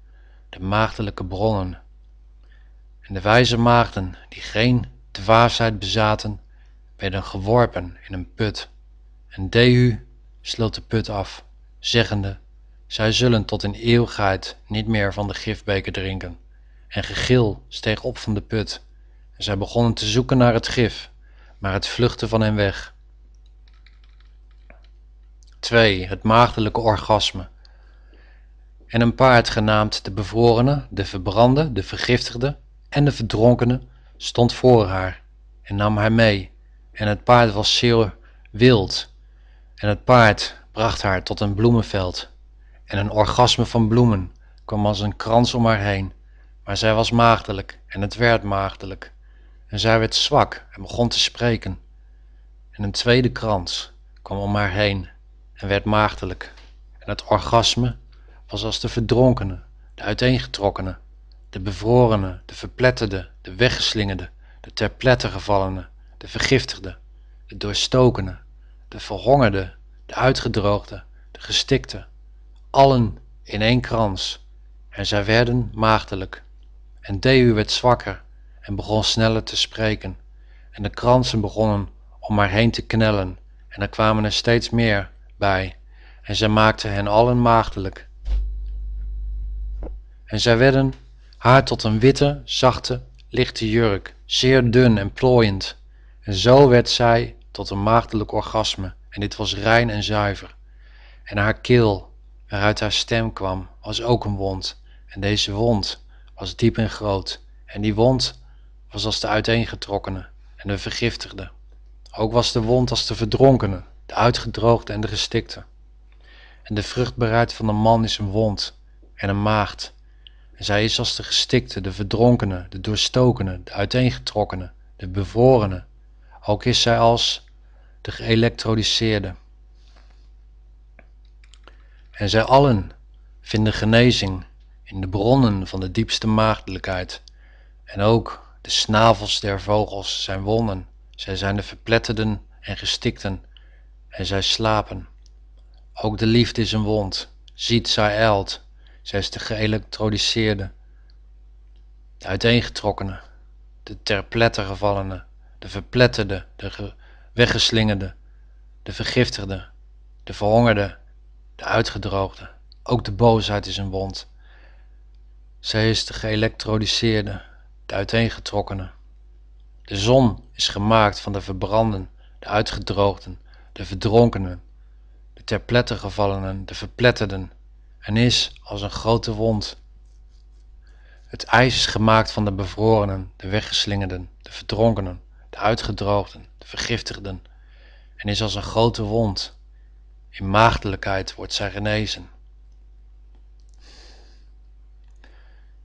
de maagdelijke bronnen. En de wijze maagden, die geen dwaasheid bezaten, werden geworpen in een put. En Dehu sloot de put af, zeggende, zij zullen tot in eeuwigheid niet meer van de gifbeker drinken. En gegil steeg op van de put. En zij begonnen te zoeken naar het gif, maar het vluchtte van hen weg. 2. Het maagdelijke orgasme. En een paard genaamd de bevrorene, de verbrande, de vergiftigde en de verdronkene stond voor haar en nam haar mee. En het paard was zeer wild. En het paard bracht haar tot een bloemenveld en een orgasme van bloemen kwam als een krans om haar heen, maar zij was maagdelijk en het werd maagdelijk. En zij werd zwak en begon te spreken. En een tweede krans kwam om haar heen en werd maagdelijk. En het orgasme was als de verdronkene, de uiteengetrokkene, de bevrorene, de verpletterde, de weggeslingerde, de ter pletter gevallene, de vergiftigde, de doorstokene, de verhongerde, de uitgedroogde, de gestikte, allen in één krans, en zij werden maagdelijk. En Deu werd zwakker en begon sneller te spreken, en de kransen begonnen om haar heen te knellen, en er kwamen er steeds meer bij, en zij maakten hen allen maagdelijk. En zij werden haar tot een witte, zachte, lichte jurk, zeer dun en plooiend, en zo werd zij tot een maagdelijk orgasme, en dit was rein en zuiver. En haar keel waaruit haar stem kwam, was ook een wond, en deze wond was diep en groot, en die wond was als de uiteengetrokkene en de vergiftigde. Ook was de wond als de verdronkene, de uitgedroogde en de gestikte. En de vruchtbaarheid van de man is een wond en een maagd. En zij is als de gestikte, de verdronkene, de doorstokene, de uiteengetrokkene, de bevorene. Ook is zij als de geëlektrolyseerde. En zij allen vinden genezing in de bronnen van de diepste maagdelijkheid. En ook de snavels der vogels zijn wonden. Zij zijn de verpletterden en gestikten. En zij slapen. Ook de liefde is een wond. Ziet, zij eilt. Zij is de geëlektrodiseerde. De uiteengetrokkene. De ter pletter gevallene. De verpletterde. De weggeslingerde. De vergiftigde. De verhongerde de uitgedroogde. Ook de boosheid is een wond. Zij is de geëlektrolyseerde, de uiteengetrokkene. De zon is gemaakt van de verbranden, de uitgedroogden, de verdronkenen, de ter gevallenen, de verpletterden, en is als een grote wond. Het ijs is gemaakt van de bevrorenen, de weggeslingerden, de verdronkenen, de uitgedroogden, de vergiftigden, en is als een grote wond. In maagdelijkheid wordt zij genezen.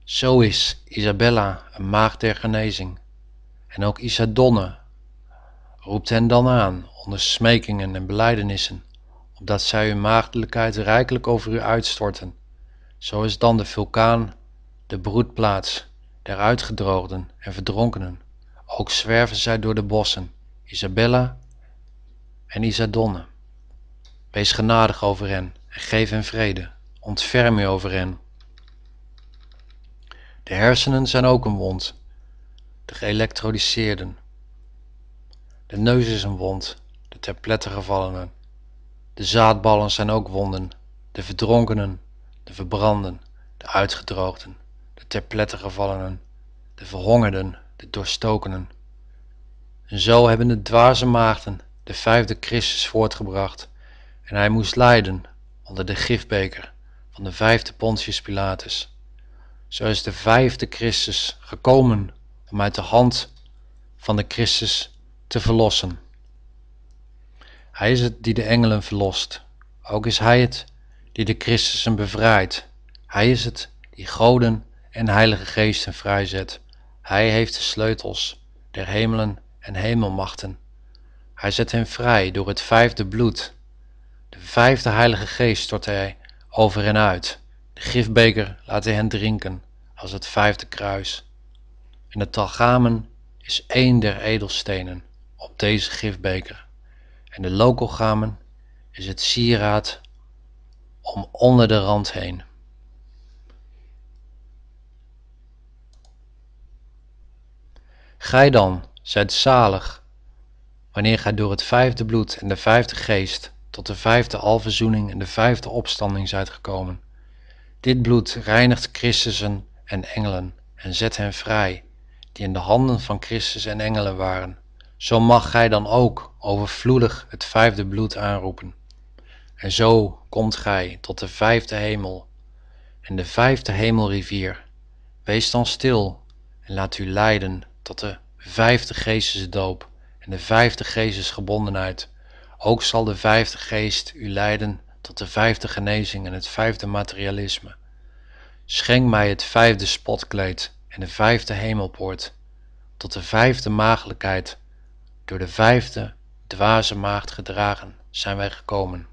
Zo is Isabella een maagd der genezing. En ook Isadonne roept hen dan aan onder smekingen en beleidenissen, opdat zij hun maagdelijkheid rijkelijk over u uitstorten. Zo is dan de vulkaan de broedplaats der uitgedroogden en verdronkenen. Ook zwerven zij door de bossen, Isabella en Isadonne. Wees genadig over hen en geef hen vrede. Ontferm u over hen. De hersenen zijn ook een wond. De geëlektrolyseerden. De neus is een wond. De ter gevallenen. De zaadballen zijn ook wonden. De verdronkenen. De verbranden. De uitgedroogden. De ter gevallenen. De verhongerden. De doorstokenen. En zo hebben de dwaze maagden de vijfde Christus voortgebracht en hij moest lijden onder de gifbeker van de vijfde Pontius Pilatus. Zo is de vijfde Christus gekomen om uit de hand van de Christus te verlossen. Hij is het die de engelen verlost. Ook is hij het die de Christussen bevrijdt. Hij is het die goden en heilige geesten vrijzet. Hij heeft de sleutels der hemelen en hemelmachten. Hij zet hen vrij door het vijfde bloed Vijfde Heilige Geest stort hij over hen uit. De gifbeker laat hij hen drinken als het vijfde kruis. En het talgamen is één der edelstenen op deze gifbeker. En de lokelgamen is het sieraad om onder de rand heen. Gij dan zijt zalig, wanneer gij door het vijfde bloed en de vijfde geest tot de vijfde alverzoening en de vijfde opstanding zijt gekomen. Dit bloed reinigt Christussen en engelen en zet hen vrij, die in de handen van Christus en engelen waren. Zo mag gij dan ook overvloedig het vijfde bloed aanroepen. En zo komt gij tot de vijfde hemel en de vijfde hemelrivier. Wees dan stil en laat u leiden tot de vijfde geestesdoop en de vijfde geestesgebondenheid. Ook zal de vijfde geest u leiden tot de vijfde genezing en het vijfde materialisme. Schenk mij het vijfde spotkleed en de vijfde hemelpoort, tot de vijfde maaglijkheid. Door de vijfde dwaze maagd gedragen zijn wij gekomen.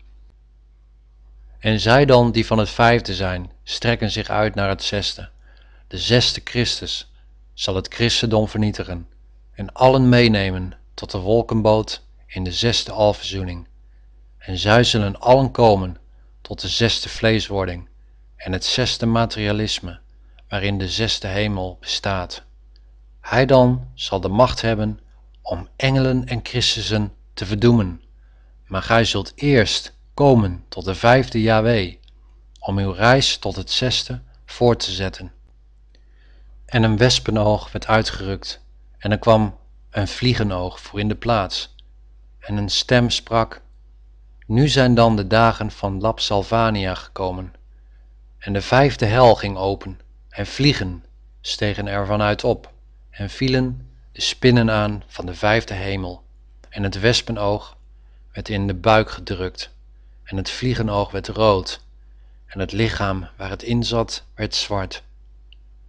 En zij dan die van het vijfde zijn, strekken zich uit naar het zesde. De zesde Christus zal het christendom vernietigen en allen meenemen tot de wolkenboot in de zesde alverzoening. En zij zullen allen komen tot de zesde vleeswording en het zesde materialisme, waarin de zesde hemel bestaat. Hij dan zal de macht hebben om engelen en christenen te verdoemen. Maar gij zult eerst komen tot de vijfde Yahweh, om uw reis tot het zesde voort te zetten. En een wespenoog werd uitgerukt, en er kwam een vliegenoog voor in de plaats, en een stem sprak, Nu zijn dan de dagen van Lapsalvania gekomen. En de vijfde hel ging open, en vliegen stegen er vanuit op, en vielen de spinnen aan van de vijfde hemel, en het wespenoog werd in de buik gedrukt, en het vliegenoog werd rood, en het lichaam waar het in zat werd zwart,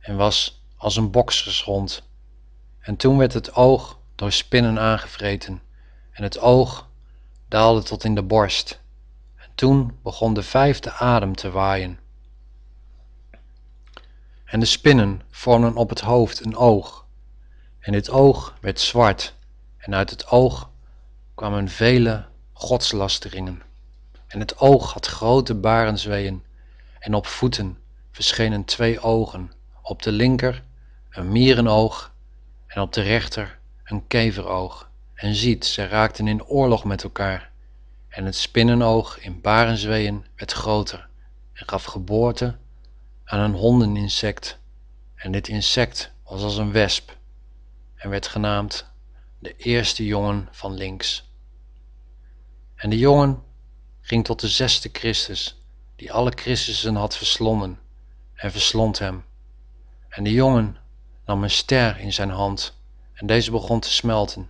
en was als een boksers rond. En toen werd het oog door spinnen aangevreten, en het oog daalde tot in de borst. En toen begon de vijfde adem te waaien. En de spinnen vormden op het hoofd een oog. En dit oog werd zwart, en uit het oog kwamen vele godslasteringen. En het oog had grote barensweeën, en op voeten verschenen twee ogen, op de linker een mierenoog en op de rechter een keveroog en ziet, zij raakten in oorlog met elkaar. En het spinnenoog in barenzweeën werd groter en gaf geboorte aan een hondeninsect. En dit insect was als een wesp en werd genaamd de eerste jongen van links. En de jongen ging tot de zesde Christus, die alle Christussen had verslonden, en verslond hem. En de jongen nam een ster in zijn hand, en deze begon te smelten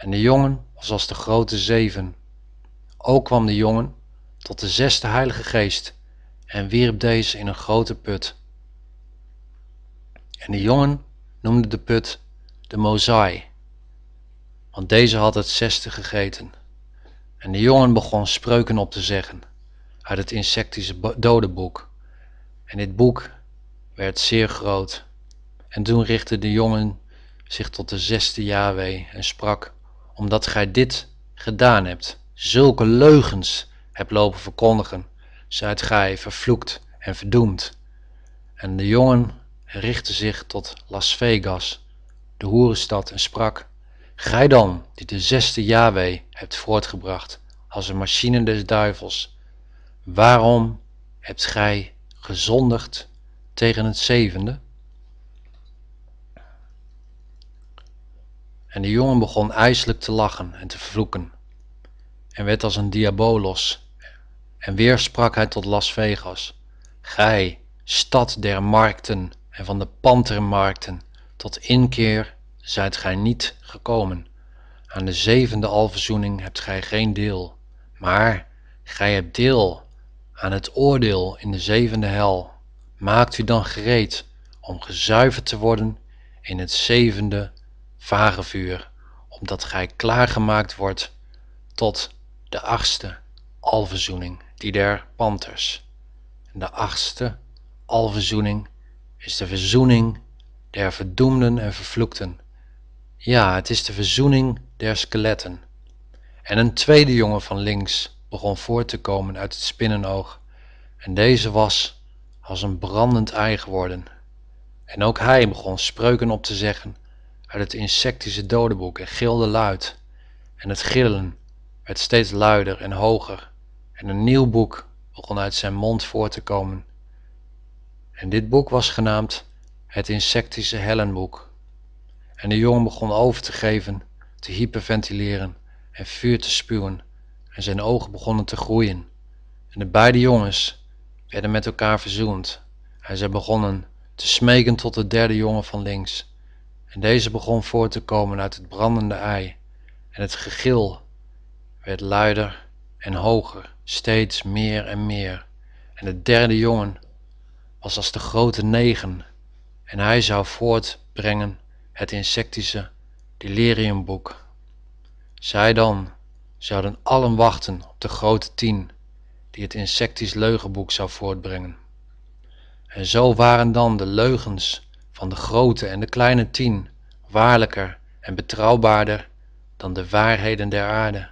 en de jongen was als de grote zeven. Ook kwam de jongen tot de zesde Heilige Geest en wierp deze in een grote put. En de jongen noemde de put de mozaai, want deze had het zesde gegeten. En de jongen begon spreuken op te zeggen uit het insectische dodenboek. En dit boek werd zeer groot. En toen richtte de jongen zich tot de zesde Yahweh en sprak: omdat gij dit gedaan hebt, zulke leugens hebt lopen verkondigen, zijt gij vervloekt en verdoemd. En de jongen richtte zich tot Las Vegas, de hoerenstad, en sprak, Gij dan, die de zesde Yahweh hebt voortgebracht als een machine des duivels, waarom hebt gij gezondigd tegen het zevende? En de jongen begon ijselijk te lachen en te vloeken. en werd als een diabolos. En weer sprak hij tot Las Vegas, gij, stad der markten en van de pantermarkten, tot inkeer zijt gij niet gekomen. Aan de zevende alverzoening hebt gij geen deel, maar gij hebt deel aan het oordeel in de zevende hel. Maakt u dan gereed om gezuiverd te worden in het zevende vagevuur, omdat gij klaargemaakt wordt tot de achtste alverzoening, die der panters. En de achtste alverzoening is de verzoening der verdoemden en vervloekten. Ja, het is de verzoening der skeletten. En een tweede jongen van links begon voort te komen uit het spinnenoog, en deze was als een brandend ei geworden. En ook hij begon spreuken op te zeggen uit het insectische dodenboek en gilde luid. En het gillen werd steeds luider en hoger. En een nieuw boek begon uit zijn mond voort te komen. En dit boek was genaamd Het Insectische Hellenboek. En de jongen begon over te geven, te hyperventileren en vuur te spuwen. En zijn ogen begonnen te groeien. En de beide jongens werden met elkaar verzoend. En zij begonnen te smeken tot de derde jongen van links en deze begon voort te komen uit het brandende ei, en het gegil werd luider en hoger, steeds meer en meer. En de derde jongen was als de grote negen, en hij zou voortbrengen het insectische deliriumboek. Zij dan zouden allen wachten op de grote tien, die het insectisch leugenboek zou voortbrengen. En zo waren dan de leugens van de grote en de kleine tien waarlijker en betrouwbaarder dan de waarheden der aarde.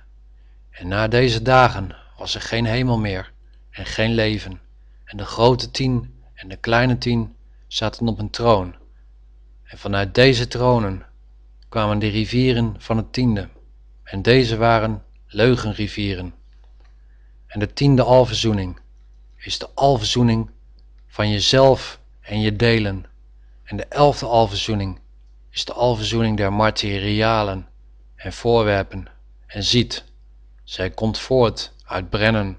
En na deze dagen was er geen hemel meer en geen leven. En de grote tien en de kleine tien zaten op een troon. En vanuit deze tronen kwamen de rivieren van het tiende. En deze waren leugenrivieren. En de tiende alverzoening is de alverzoening van jezelf en je delen en de elfde alverzoening is de alverzoening der materialen en voorwerpen en ziet, zij komt voort uit Brennen.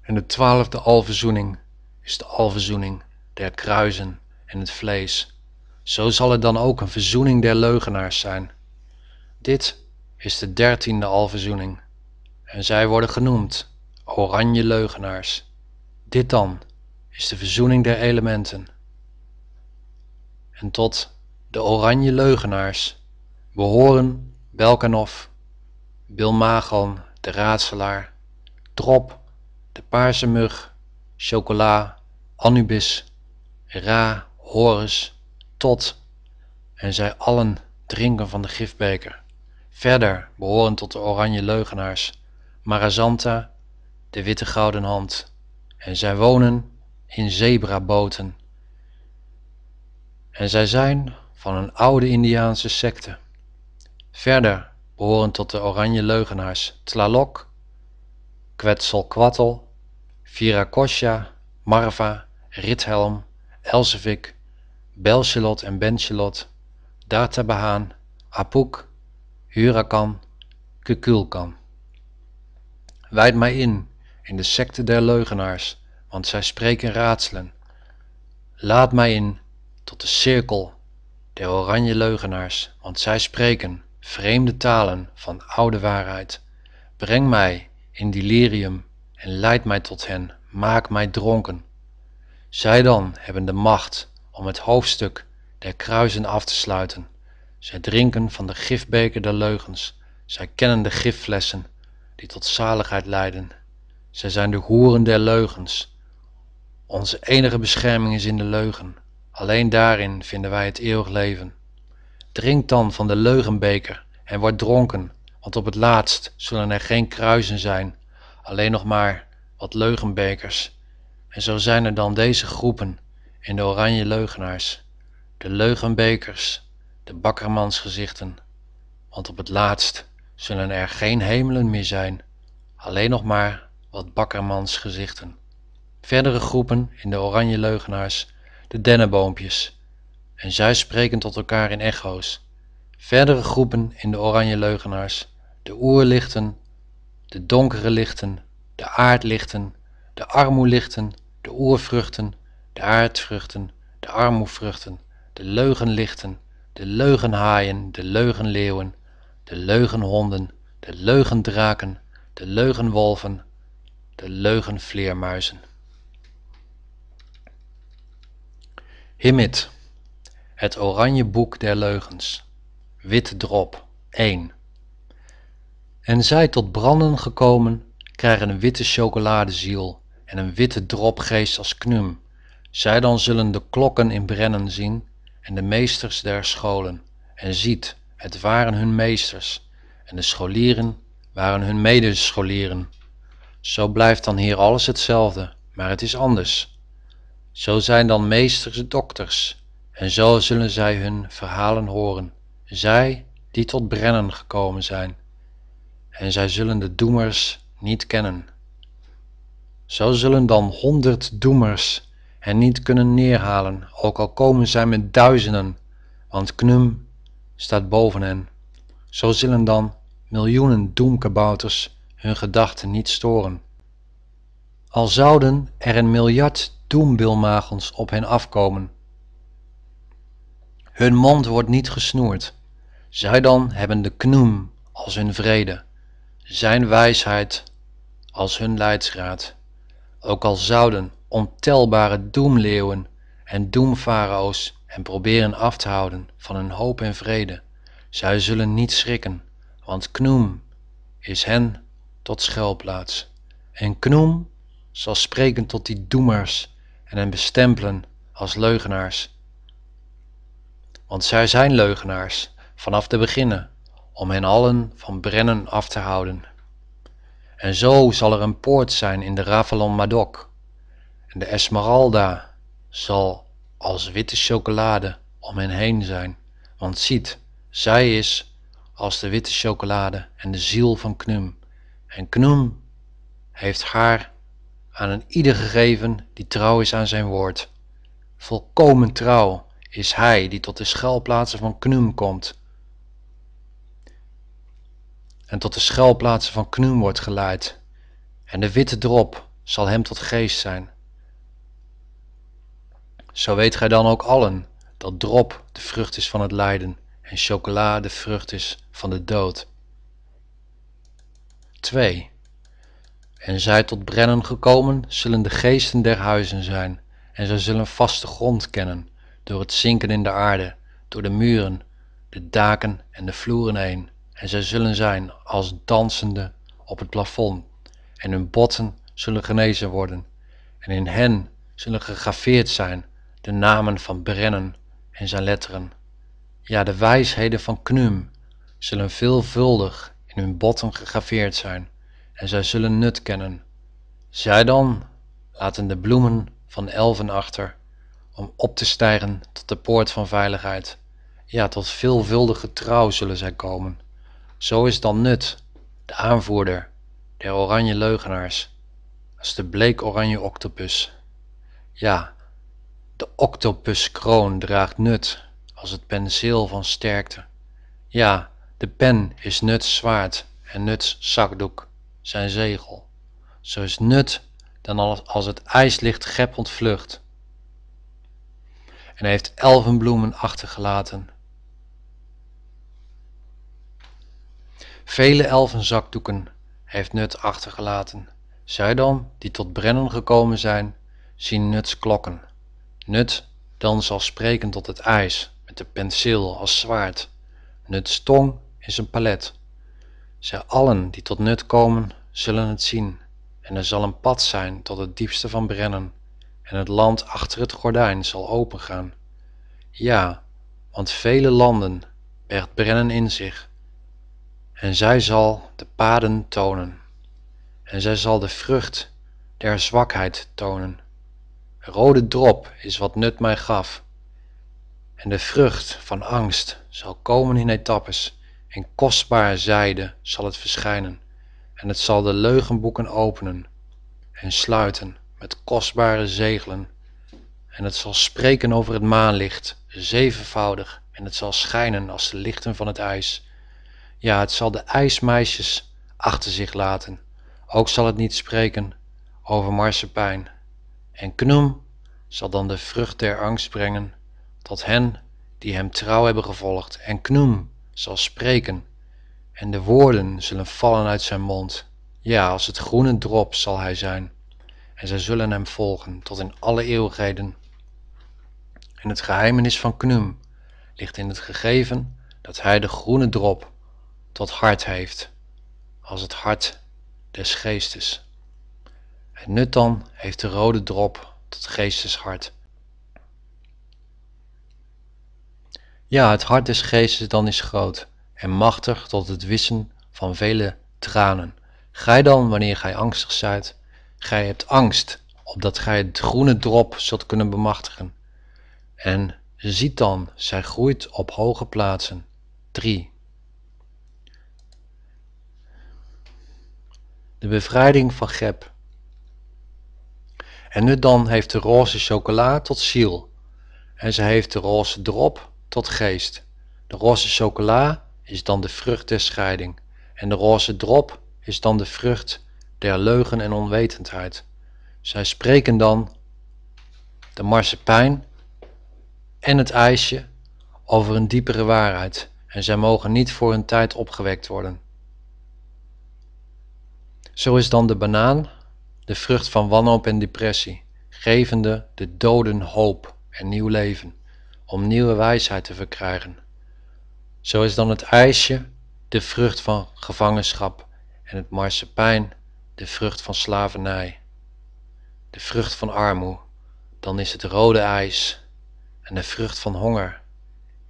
En de twaalfde alverzoening is de alverzoening der kruisen en het vlees. Zo zal het dan ook een verzoening der leugenaars zijn. Dit is de dertiende alverzoening. En zij worden genoemd oranje leugenaars. Dit dan is de verzoening der elementen en tot de Oranje Leugenaars behoren Belkanof, Bilmagan de Raadselaar, Drop, de Paarse Mug, Chocola, Anubis, Ra, Horus, Tot, en zij allen drinken van de gifbeker. Verder behoren tot de Oranje Leugenaars, Marazanta, de Witte Gouden Hand, en zij wonen in zebraboten en zij zijn van een oude Indiaanse secte. Verder behoren tot de oranje leugenaars Tlaloc, Quetzalcoatl, Viracocha, Marva, Rithelm, Elsevik, Belchelot en Benchelot, Databahaan, Apuk, Hurakan, Kukulkan. Wijd mij in, in de secte der leugenaars, want zij spreken raadselen. Laat mij in tot de cirkel der oranje leugenaars want zij spreken vreemde talen van oude waarheid breng mij in delirium en leid mij tot hen maak mij dronken zij dan hebben de macht om het hoofdstuk der kruisen af te sluiten zij drinken van de gifbeker der leugens zij kennen de gifflessen die tot zaligheid leiden zij zijn de hoeren der leugens onze enige bescherming is in de leugen Alleen daarin vinden wij het eeuwig leven. Drink dan van de leugenbeker en word dronken, want op het laatst zullen er geen kruisen zijn, alleen nog maar wat leugenbekers. En zo zijn er dan deze groepen in de oranje leugenaars, de leugenbekers, de bakkermansgezichten. Want op het laatst zullen er geen hemelen meer zijn, alleen nog maar wat bakkermansgezichten. Verdere groepen in de oranje leugenaars de dennenboompjes. en zij spreken tot elkaar in echo's. Verdere groepen in de oranje leugenaars, de oerlichten, de donkere lichten, de aardlichten, de armoelichten, de oervruchten, de aardvruchten, de armoevruchten, de leugenlichten, de leugenhaaien, de leugenleeuwen, de leugenhonden, de leugendraken, de leugenwolven, de leugenvleermuizen. Himit, het oranje boek der leugens, witdrop 1. En zij tot branden gekomen, krijgen een witte chocoladeziel en een witte dropgeest als knum. Zij dan zullen de klokken in Brennen zien en de meesters der scholen. En ziet, het waren hun meesters en de scholieren waren hun medescholieren. Zo blijft dan hier alles hetzelfde, maar het is anders. Zo zijn dan meesters dokters, en zo zullen zij hun verhalen horen, zij die tot brennen gekomen zijn, en zij zullen de doemers niet kennen. Zo zullen dan honderd doemers hen niet kunnen neerhalen, ook al komen zij met duizenden, want Knum staat boven hen. Zo zullen dan miljoenen doemkabouters hun gedachten niet storen al zouden er een miljard doembilmagens op hen afkomen. Hun mond wordt niet gesnoerd. Zij dan hebben de knoem als hun vrede, zijn wijsheid als hun leidsraad. Ook al zouden ontelbare doemleeuwen en doemfarao's hen proberen af te houden van hun hoop en vrede, zij zullen niet schrikken, want knoem is hen tot schuilplaats. En knoem zal spreken tot die doemers en hen bestempelen als leugenaars. Want zij zijn leugenaars vanaf de beginnen, om hen allen van brennen af te houden. En zo zal er een poort zijn in de Ravalon Madok, en de Esmeralda zal als witte chocolade om hen heen zijn, want ziet, zij is als de witte chocolade en de ziel van Knum, en Knum heeft haar aan een ieder gegeven die trouw is aan zijn woord. Volkomen trouw is hij die tot de schuilplaatsen van Knum komt en tot de schuilplaatsen van Knum wordt geleid en de witte drop zal hem tot geest zijn. Zo weet gij dan ook allen dat drop de vrucht is van het lijden en chocola de vrucht is van de dood. 2. En zij tot brennen gekomen, zullen de geesten der huizen zijn, en zij zullen vaste grond kennen, door het zinken in de aarde, door de muren, de daken en de vloeren heen. En zij zullen zijn als dansende op het plafond, en hun botten zullen genezen worden, en in hen zullen gegraveerd zijn de namen van Brennen en zijn letteren. Ja, de wijsheden van Knum zullen veelvuldig in hun botten gegraveerd zijn en zij zullen nut kennen. Zij dan laten de bloemen van elven achter, om op te stijgen tot de poort van veiligheid. Ja, tot veelvuldige trouw zullen zij komen. Zo is dan nut, de aanvoerder, der oranje leugenaars, als de bleek-oranje octopus. Ja, de octopuskroon draagt nut als het penseel van sterkte. Ja, de pen is nuts zwaard en nuts zakdoek zijn zegel. Zo is nut dan als, het ijslicht Gep ontvlucht. En heeft elvenbloemen achtergelaten. Vele elvenzakdoeken heeft nut achtergelaten. Zij dan, die tot brennen gekomen zijn, zien nuts klokken. Nut dan zal spreken tot het ijs, met de penseel als zwaard. Nuts tong is een palet. Zij allen die tot nut komen, zullen het zien, en er zal een pad zijn tot het diepste van Brennen, en het land achter het gordijn zal opengaan. Ja, want vele landen bergt Brennen in zich, en zij zal de paden tonen, en zij zal de vrucht der zwakheid tonen. rode drop is wat nut mij gaf, en de vrucht van angst zal komen in etappes, en kostbare zijde zal het verschijnen en het zal de leugenboeken openen en sluiten met kostbare zegelen. En het zal spreken over het maanlicht, zevenvoudig, en het zal schijnen als de lichten van het ijs. Ja, het zal de ijsmeisjes achter zich laten. Ook zal het niet spreken over marsepein. En Knum zal dan de vrucht der angst brengen tot hen die hem trouw hebben gevolgd. En Knum zal spreken en de woorden zullen vallen uit zijn mond. Ja, als het groene drop zal hij zijn, en zij zullen hem volgen tot in alle eeuwigheden. En het geheimenis van Knum ligt in het gegeven dat hij de groene drop tot hart heeft, als het hart des geestes. Het nut dan heeft de rode drop tot Geestes hart. Ja, het hart des geestes dan is groot en machtig tot het wissen van vele tranen. Gij dan, wanneer gij angstig zijt, gij hebt angst, opdat gij het groene drop zult kunnen bemachtigen. En ziet dan, zij groeit op hoge plaatsen. 3. De bevrijding van Geb. En nu dan heeft de roze chocola tot ziel. En ze heeft de roze drop tot geest. De roze chocola is dan de vrucht der scheiding, en de roze drop is dan de vrucht der leugen en onwetendheid. Zij spreken dan de marsepein en het ijsje over een diepere waarheid, en zij mogen niet voor hun tijd opgewekt worden. Zo is dan de banaan de vrucht van wanhoop en depressie, gevende de doden hoop en nieuw leven, om nieuwe wijsheid te verkrijgen. Zo is dan het ijsje de vrucht van gevangenschap en het marsepein de vrucht van slavernij, de vrucht van armoe, dan is het rode ijs en de vrucht van honger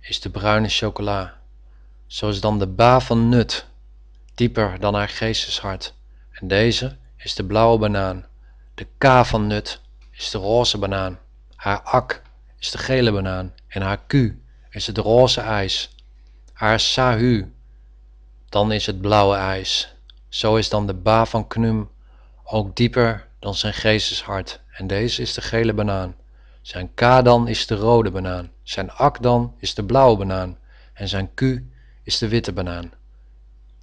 is de bruine chocola. Zo is dan de ba van nut, dieper dan haar geesteshart. En deze is de blauwe banaan, de k van nut is de roze banaan, haar ak is de gele banaan en haar q is het roze ijs haar sahu, dan is het blauwe ijs. Zo is dan de ba van Knum ook dieper dan zijn geesteshart. En deze is de gele banaan. Zijn k dan is de rode banaan. Zijn ak dan is de blauwe banaan. En zijn q is de witte banaan.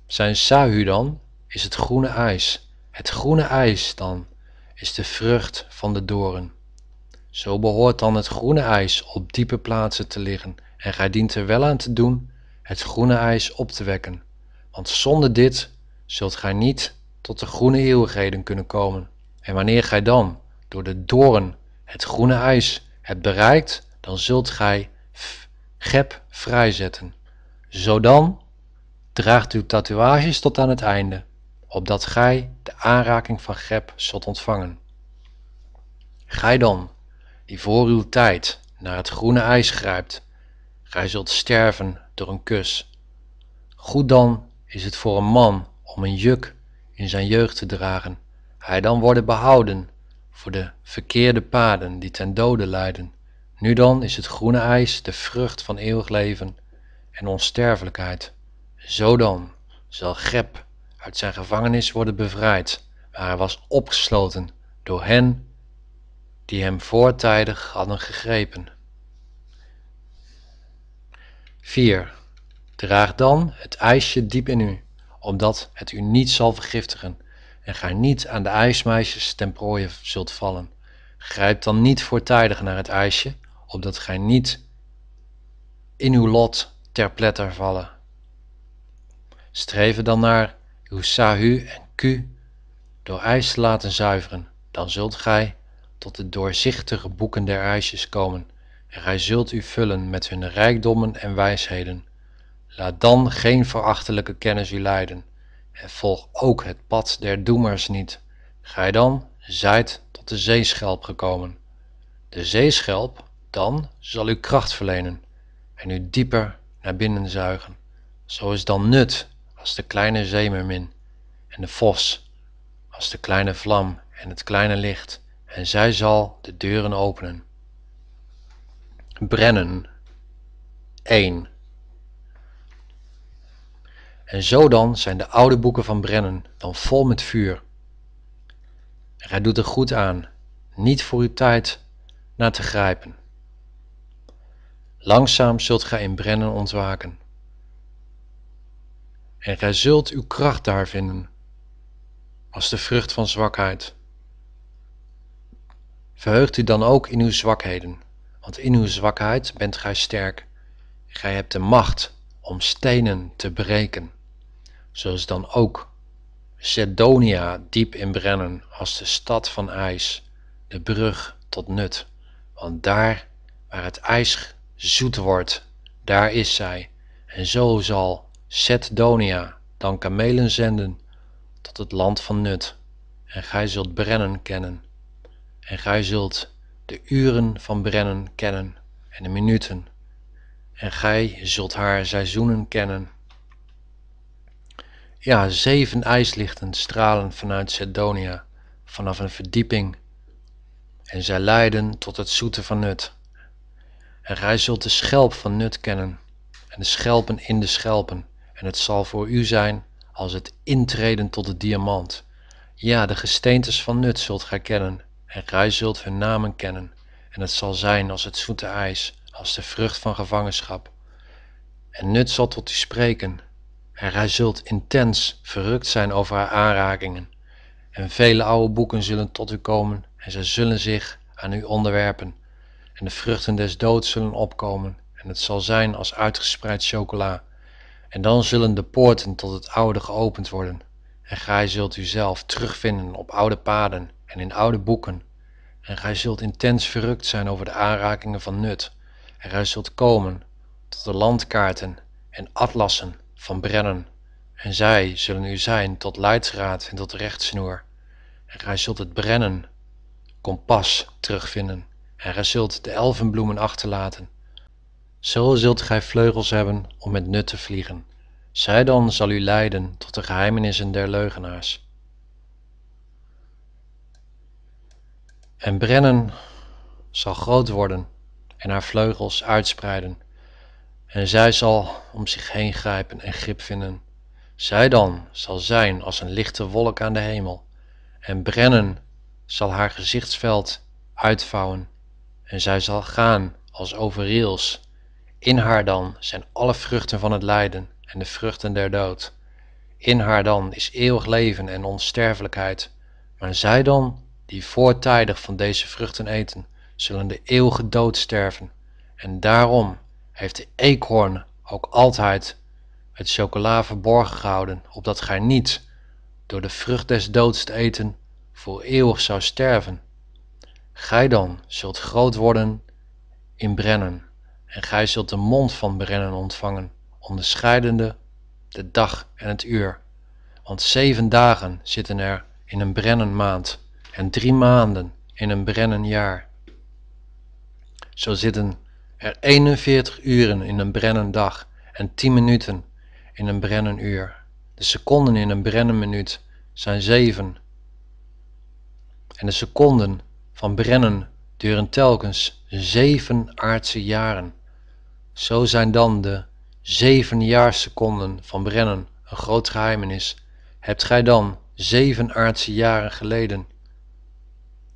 Zijn sahu dan is het groene ijs. Het groene ijs dan is de vrucht van de doren. Zo behoort dan het groene ijs op diepe plaatsen te liggen en gij dient er wel aan te doen het groene ijs op te wekken, want zonder dit zult gij niet tot de groene eeuwigheden kunnen komen. En wanneer gij dan door de doorn het groene ijs hebt bereikt, dan zult gij Geb vrijzetten. Zodan draagt uw tatoeages tot aan het einde, opdat gij de aanraking van Geb zult ontvangen. Gij dan, die voor uw tijd naar het groene ijs grijpt, gij zult sterven door een kus. Goed dan is het voor een man om een juk in zijn jeugd te dragen, hij dan worden behouden voor de verkeerde paden die ten dode leiden. Nu dan is het groene ijs de vrucht van eeuwig leven en onsterfelijkheid. Zo dan zal Greb uit zijn gevangenis worden bevrijd, waar hij was opgesloten door hen die hem voortijdig hadden gegrepen. 4. Draag dan het ijsje diep in u, omdat het u niet zal vergiftigen, en ga niet aan de ijsmeisjes ten prooien zult vallen. Grijp dan niet voortijdig naar het ijsje, opdat gij niet in uw lot ter pletter vallen. Streven dan naar uw sahu en ku door ijs te laten zuiveren, dan zult gij tot de doorzichtige boeken der ijsjes komen en gij zult u vullen met hun rijkdommen en wijsheden. Laat dan geen verachtelijke kennis u leiden, en volg ook het pad der doemers niet. Gij dan zijt tot de zeeschelp gekomen. De zeeschelp dan zal u kracht verlenen en u dieper naar binnen zuigen. Zo is dan nut als de kleine zeemermin en de vos, als de kleine vlam en het kleine licht, en zij zal de deuren openen brennen. 1. En zo dan zijn de oude boeken van Brennen dan vol met vuur. hij doet er goed aan, niet voor uw tijd naar te grijpen. Langzaam zult gij in Brennen ontwaken. En gij zult uw kracht daar vinden, als de vrucht van zwakheid. Verheugt u dan ook in uw zwakheden want in uw zwakheid bent gij sterk. Gij hebt de macht om stenen te breken. Zoals dan ook Zedonia diep in brennen als de stad van ijs, de brug tot nut. Want daar waar het ijs zoet wordt, daar is zij. En zo zal Zedonia dan kamelen zenden tot het land van nut. En gij zult brennen kennen. En gij zult de uren van brennen kennen en de minuten, en gij zult haar seizoenen kennen. Ja, zeven ijslichten stralen vanuit Sedonia, vanaf een verdieping, en zij leiden tot het zoete van nut. En gij zult de schelp van nut kennen, en de schelpen in de schelpen, en het zal voor u zijn als het intreden tot de diamant. Ja, de gesteentes van nut zult gij kennen, en gij zult hun namen kennen, en het zal zijn als het zoete ijs, als de vrucht van gevangenschap. En nut zal tot u spreken, en gij zult intens verrukt zijn over haar aanrakingen. En vele oude boeken zullen tot u komen, en zij zullen zich aan u onderwerpen. En de vruchten des doods zullen opkomen, en het zal zijn als uitgespreid chocola. En dan zullen de poorten tot het oude geopend worden. En gij zult uzelf terugvinden op oude paden en in oude boeken, en gij zult intens verrukt zijn over de aanrakingen van nut. En gij zult komen tot de landkaarten en atlassen van brennen. En zij zullen u zijn tot leidsraad en tot rechtsnoer. En gij zult het brennen, kompas, terugvinden. En gij zult de elfenbloemen achterlaten. Zo zult gij vleugels hebben om met nut te vliegen. Zij dan zal u leiden tot de geheimenissen der leugenaars. En Brennen zal groot worden en haar vleugels uitspreiden. En zij zal om zich heen grijpen en grip vinden. Zij dan zal zijn als een lichte wolk aan de hemel. En Brennen zal haar gezichtsveld uitvouwen. En zij zal gaan als over rails. In haar dan zijn alle vruchten van het lijden en de vruchten der dood. In haar dan is eeuwig leven en onsterfelijkheid. Maar zij dan die voortijdig van deze vruchten eten, zullen de eeuwige dood sterven. En daarom heeft de eekhoorn ook altijd het chocola verborgen gehouden, opdat gij niet, door de vrucht des doods te eten, voor eeuwig zou sterven. Gij dan zult groot worden in Brennen, en gij zult de mond van Brennen ontvangen, onderscheidende de dag en het uur. Want zeven dagen zitten er in een Brennen maand en drie maanden in een brennen jaar. Zo zitten er 41 uren in een brennen dag en 10 minuten in een brennen uur. De seconden in een brennen minuut zijn 7. En de seconden van brennen duren telkens 7 aardse jaren. Zo zijn dan de 7 jaarseconden van brennen een groot geheimenis. Hebt gij dan zeven aardse jaren geleden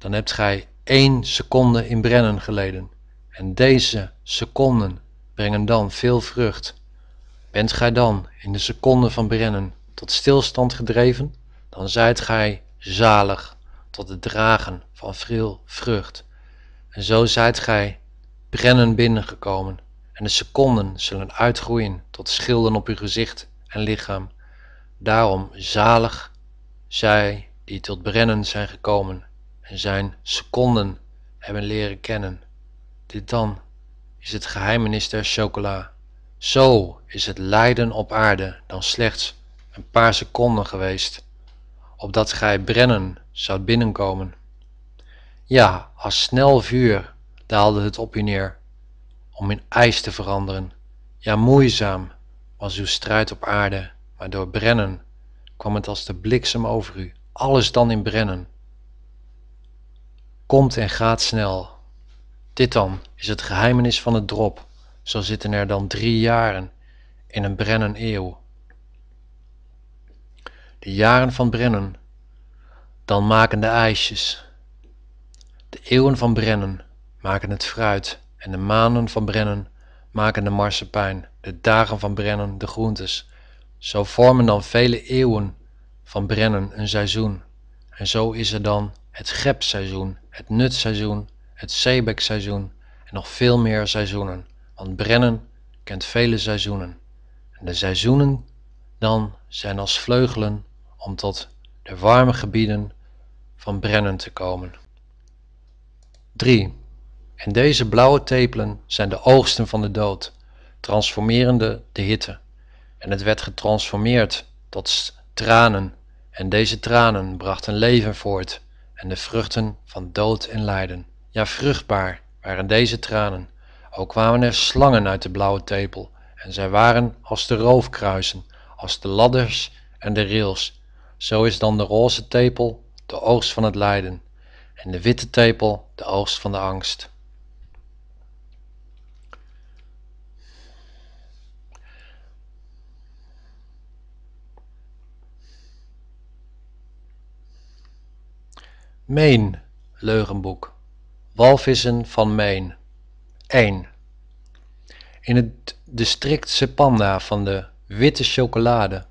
dan hebt gij één seconde in brennen geleden. En deze seconden brengen dan veel vrucht. Bent gij dan in de seconde van brennen tot stilstand gedreven, dan zijt gij zalig tot het dragen van veel vrucht. En zo zijt gij brennen binnengekomen, en de seconden zullen uitgroeien tot schilden op uw gezicht en lichaam. Daarom zalig zij die tot brennen zijn gekomen zijn seconden hebben leren kennen. Dit dan is het geheimenis der chocola. Zo is het lijden op aarde dan slechts een paar seconden geweest, opdat gij brennen zou binnenkomen. Ja, als snel vuur daalde het op u neer, om in ijs te veranderen. Ja, moeizaam was uw strijd op aarde, maar door brennen kwam het als de bliksem over u, alles dan in brennen komt en gaat snel. Dit dan is het geheimenis van het drop, zo zitten er dan drie jaren in een brennen eeuw. De jaren van brennen, dan maken de ijsjes. De eeuwen van brennen maken het fruit en de maanden van brennen maken de marsepein, de dagen van brennen de groentes. Zo vormen dan vele eeuwen van brennen een seizoen en zo is er dan het gepseizoen, het nutseizoen, het zeebekseizoen en nog veel meer seizoenen, want Brennen kent vele seizoenen. En de seizoenen dan zijn als vleugelen om tot de warme gebieden van Brennen te komen. 3. En deze blauwe tepelen zijn de oogsten van de dood, transformerende de hitte. En het werd getransformeerd tot tranen, en deze tranen brachten leven voort en de vruchten van dood en lijden. Ja, vruchtbaar waren deze tranen. Ook kwamen er slangen uit de blauwe tepel, en zij waren als de roofkruisen, als de ladders en de rails. Zo is dan de roze tepel de oogst van het lijden, en de witte tepel de oogst van de angst. Meen, Leugenboek, Walvissen van Meen 1. In het district Sepanda van de witte chocolade,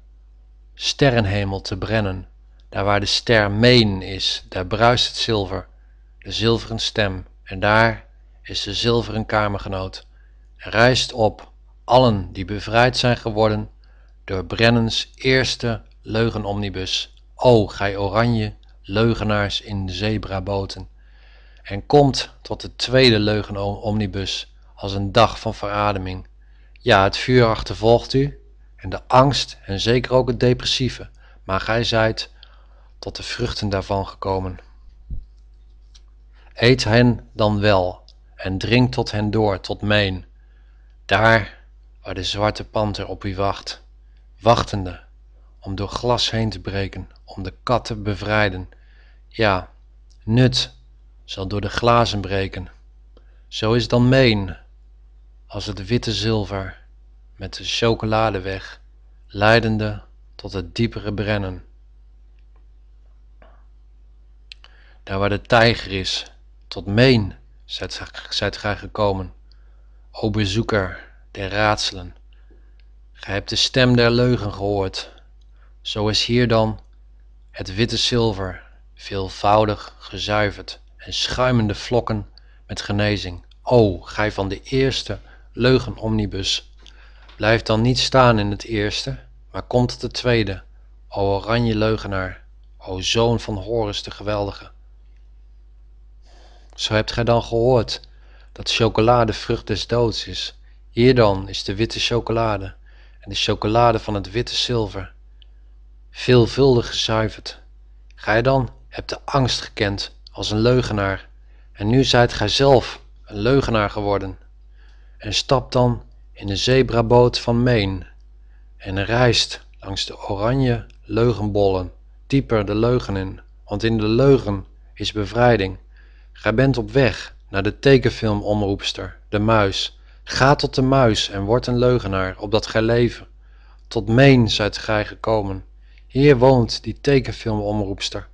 sterrenhemel te brennen, daar waar de ster Meen is, daar bruist het zilver, de zilveren stem, en daar is de zilveren kamergenoot, rijst op allen die bevrijd zijn geworden door Brennens eerste leugenomnibus, o gij oranje leugenaars in zebraboten, en komt tot de tweede leugenomnibus als een dag van verademing. Ja, het vuur achtervolgt u, en de angst en zeker ook het depressieve, maar gij zijt tot de vruchten daarvan gekomen. Eet hen dan wel, en drink tot hen door, tot mijn. daar waar de zwarte panter op u wacht, wachtende om door glas heen te breken, om de kat te bevrijden ja, nut zal door de glazen breken. Zo is dan meen, als het witte zilver met de chocoladeweg, leidende tot het diepere brennen. Daar waar de tijger is, tot meen zijt gij gekomen, o bezoeker der raadselen. Gij hebt de stem der leugen gehoord, zo is hier dan het witte zilver veelvoudig gezuiverd en schuimende vlokken met genezing. O, gij van de eerste leugenomnibus, blijf dan niet staan in het eerste, maar kom de tweede, o oranje leugenaar, o zoon van Horus de geweldige. Zo hebt gij dan gehoord dat chocolade vrucht des doods is. Hier dan is de witte chocolade en de chocolade van het witte zilver, veelvuldig gezuiverd. Gij dan, heb de angst gekend als een leugenaar en nu zijt gij zelf een leugenaar geworden. En stapt dan in de zebraboot van meen, en reist langs de oranje leugenbollen dieper de leugen in, want in de leugen is bevrijding. Gij bent op weg naar de tekenfilmomroepster, de muis. Ga tot de muis en word een leugenaar, opdat gij leven. Tot meen zijt gij gekomen. Hier woont die tekenfilmomroepster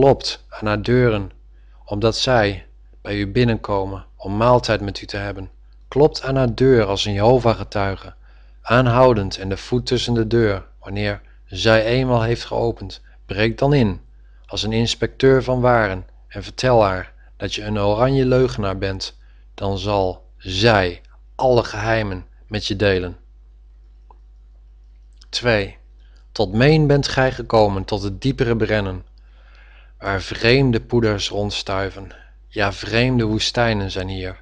klopt aan haar deuren, omdat zij bij u binnenkomen om maaltijd met u te hebben. Klopt aan haar deur als een Jehovah-getuige, aanhoudend en de voet tussen de deur, wanneer zij eenmaal heeft geopend. Breek dan in, als een inspecteur van waren, en vertel haar dat je een oranje leugenaar bent, dan zal zij alle geheimen met je delen. 2. Tot meen bent gij gekomen, tot het diepere brennen waar vreemde poeders rondstuiven. Ja, vreemde woestijnen zijn hier,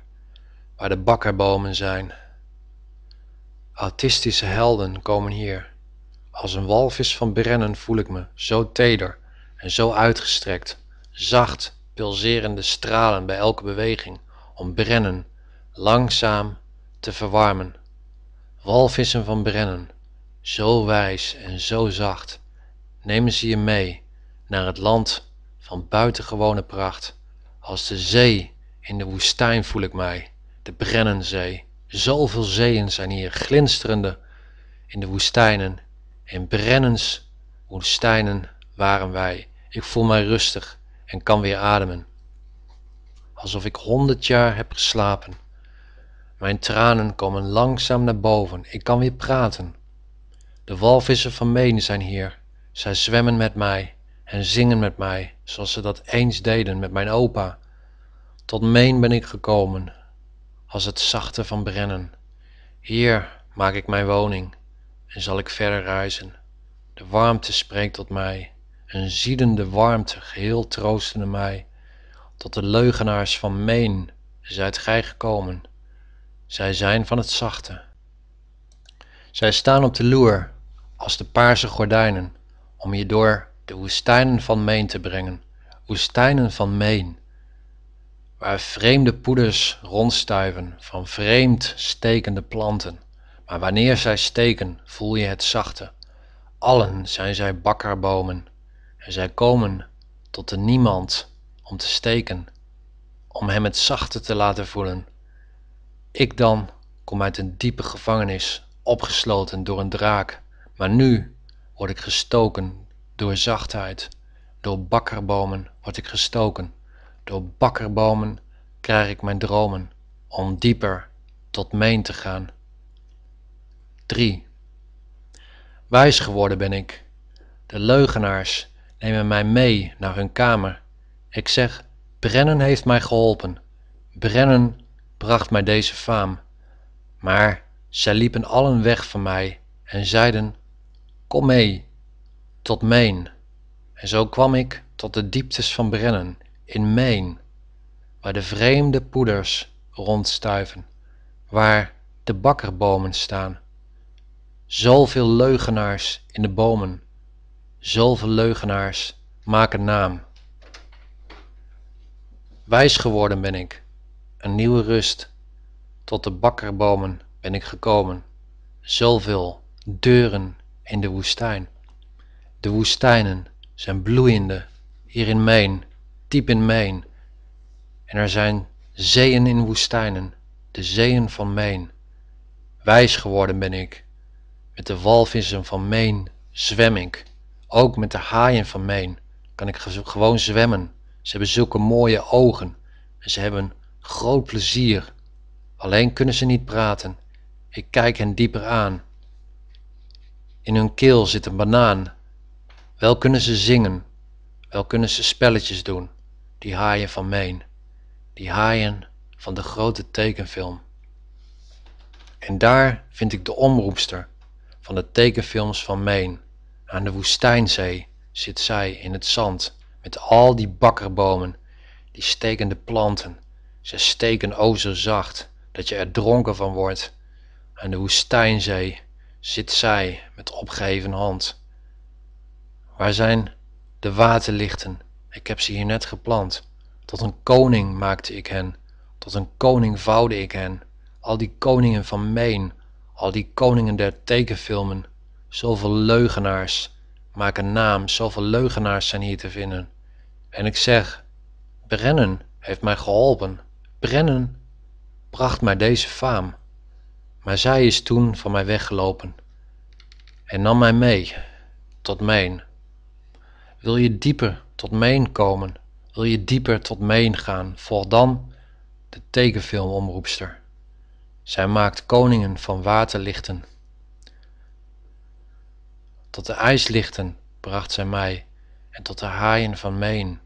waar de bakkerbomen zijn. Autistische helden komen hier. Als een walvis van Brennen voel ik me, zo teder en zo uitgestrekt, zacht, pulserende stralen bij elke beweging, om Brennen langzaam te verwarmen. Walvissen van Brennen, zo wijs en zo zacht, nemen ze je mee naar het land van buitengewone pracht. Als de zee in de woestijn voel ik mij, de Brennenzee. Zoveel zeeën zijn hier glinsterende in de woestijnen. In Brennens woestijnen waren wij. Ik voel mij rustig en kan weer ademen. Alsof ik honderd jaar heb geslapen. Mijn tranen komen langzaam naar boven. Ik kan weer praten. De walvissen van Meen zijn hier. Zij zwemmen met mij en zingen met mij zoals ze dat eens deden met mijn opa. Tot meen ben ik gekomen, als het zachte van brennen. Hier maak ik mijn woning en zal ik verder reizen. De warmte spreekt tot mij, een ziedende warmte, geheel troostende mij. Tot de leugenaars van meen zijt gij gekomen. Zij zijn van het zachte. Zij staan op de loer, als de paarse gordijnen, om je door de woestijnen van Meen te brengen, woestijnen van Meen, waar vreemde poeders rondstuiven van vreemd stekende planten, maar wanneer zij steken voel je het zachte. Allen zijn zij bakkerbomen en zij komen tot de niemand om te steken, om hem het zachte te laten voelen. Ik dan kom uit een diepe gevangenis, opgesloten door een draak, maar nu word ik gestoken door zachtheid, door bakkerbomen word ik gestoken, door bakkerbomen krijg ik mijn dromen, om dieper tot meen te gaan. 3. Wijs geworden ben ik. De leugenaars nemen mij mee naar hun kamer. Ik zeg, Brennen heeft mij geholpen. Brennen bracht mij deze faam. Maar zij liepen allen weg van mij en zeiden, kom mee tot mijn. En zo kwam ik tot de dieptes van Brennen, in mijn, waar de vreemde poeders rondstuiven, waar de bakkerbomen staan. Zoveel leugenaars in de bomen, zoveel leugenaars maken naam. Wijs geworden ben ik, een nieuwe rust, tot de bakkerbomen ben ik gekomen, zoveel deuren in de woestijn. De woestijnen zijn bloeiende, hier in Maine, diep in Maine. En er zijn zeeën in woestijnen, de zeeën van Maine. Wijs geworden ben ik, met de walvissen van Maine zwem ik. Ook met de haaien van Maine kan ik gewoon zwemmen. Ze hebben zulke mooie ogen en ze hebben groot plezier. Alleen kunnen ze niet praten. Ik kijk hen dieper aan. In hun keel zit een banaan wel kunnen ze zingen, wel kunnen ze spelletjes doen, die haaien van Meen, die haaien van de grote tekenfilm. En daar vind ik de omroepster van de tekenfilms van Meen. Aan de woestijnzee zit zij in het zand met al die bakkerbomen, die stekende planten. Ze steken o zo zacht dat je er dronken van wordt. Aan de woestijnzee zit zij met opgeheven hand. Waar zijn de waterlichten? Ik heb ze hier net geplant. Tot een koning maakte ik hen. Tot een koning vouwde ik hen. Al die koningen van Meen. Al die koningen der tekenfilmen. Zoveel leugenaars maken naam. Zoveel leugenaars zijn hier te vinden. En ik zeg, Brennen heeft mij geholpen. Brennen bracht mij deze faam. Maar zij is toen van mij weggelopen en nam mij mee tot meen. Wil je dieper tot meen komen? Wil je dieper tot meen gaan? Volg dan de tekenfilmomroepster. Zij maakt koningen van waterlichten. Tot de ijslichten bracht zij mij en tot de haaien van Meen.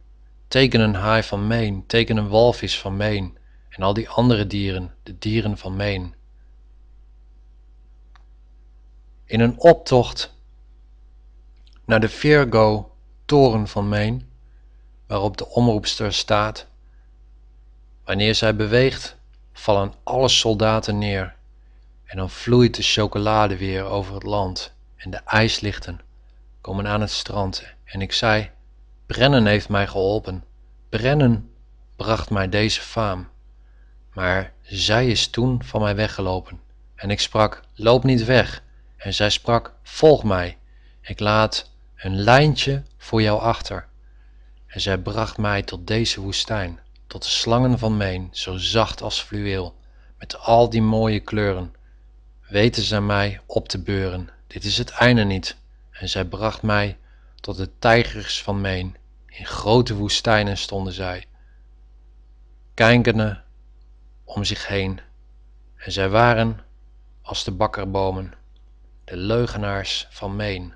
Teken een haai van Meen, teken een walvis van Meen en al die andere dieren, de dieren van Meen. In een optocht naar de Virgo toren van mijn, waarop de omroepster staat. Wanneer zij beweegt, vallen alle soldaten neer en dan vloeit de chocolade weer over het land en de ijslichten komen aan het strand. En ik zei, Brennen heeft mij geholpen. Brennen bracht mij deze faam. Maar zij is toen van mij weggelopen. En ik sprak, loop niet weg. En zij sprak, volg mij. Ik laat een lijntje voor jou achter. En zij bracht mij tot deze woestijn, tot de slangen van Meen, zo zacht als fluweel, met al die mooie kleuren. Weten zij mij op te beuren, dit is het einde niet. En zij bracht mij tot de tijgers van Meen, in grote woestijnen stonden zij, kijkende om zich heen. En zij waren als de bakkerbomen, de leugenaars van Meen.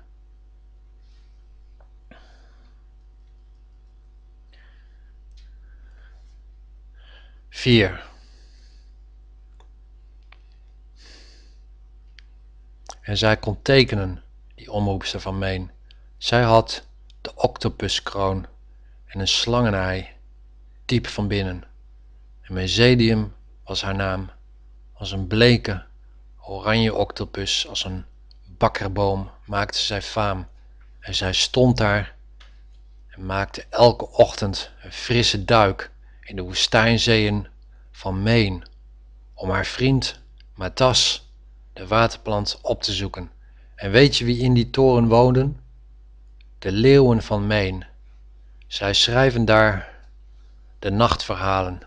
vier. En zij kon tekenen, die omroepster van Meen. Zij had de octopuskroon en een slangenei, diep van binnen. En Mesedium was haar naam, als een bleke, oranje octopus, als een bakkerboom, maakte zij faam. En zij stond daar en maakte elke ochtend een frisse duik in de woestijnzeeën van Maine om haar vriend Matas, de waterplant, op te zoeken. En weet je wie in die toren woonden? De leeuwen van Maine. Zij schrijven daar de nachtverhalen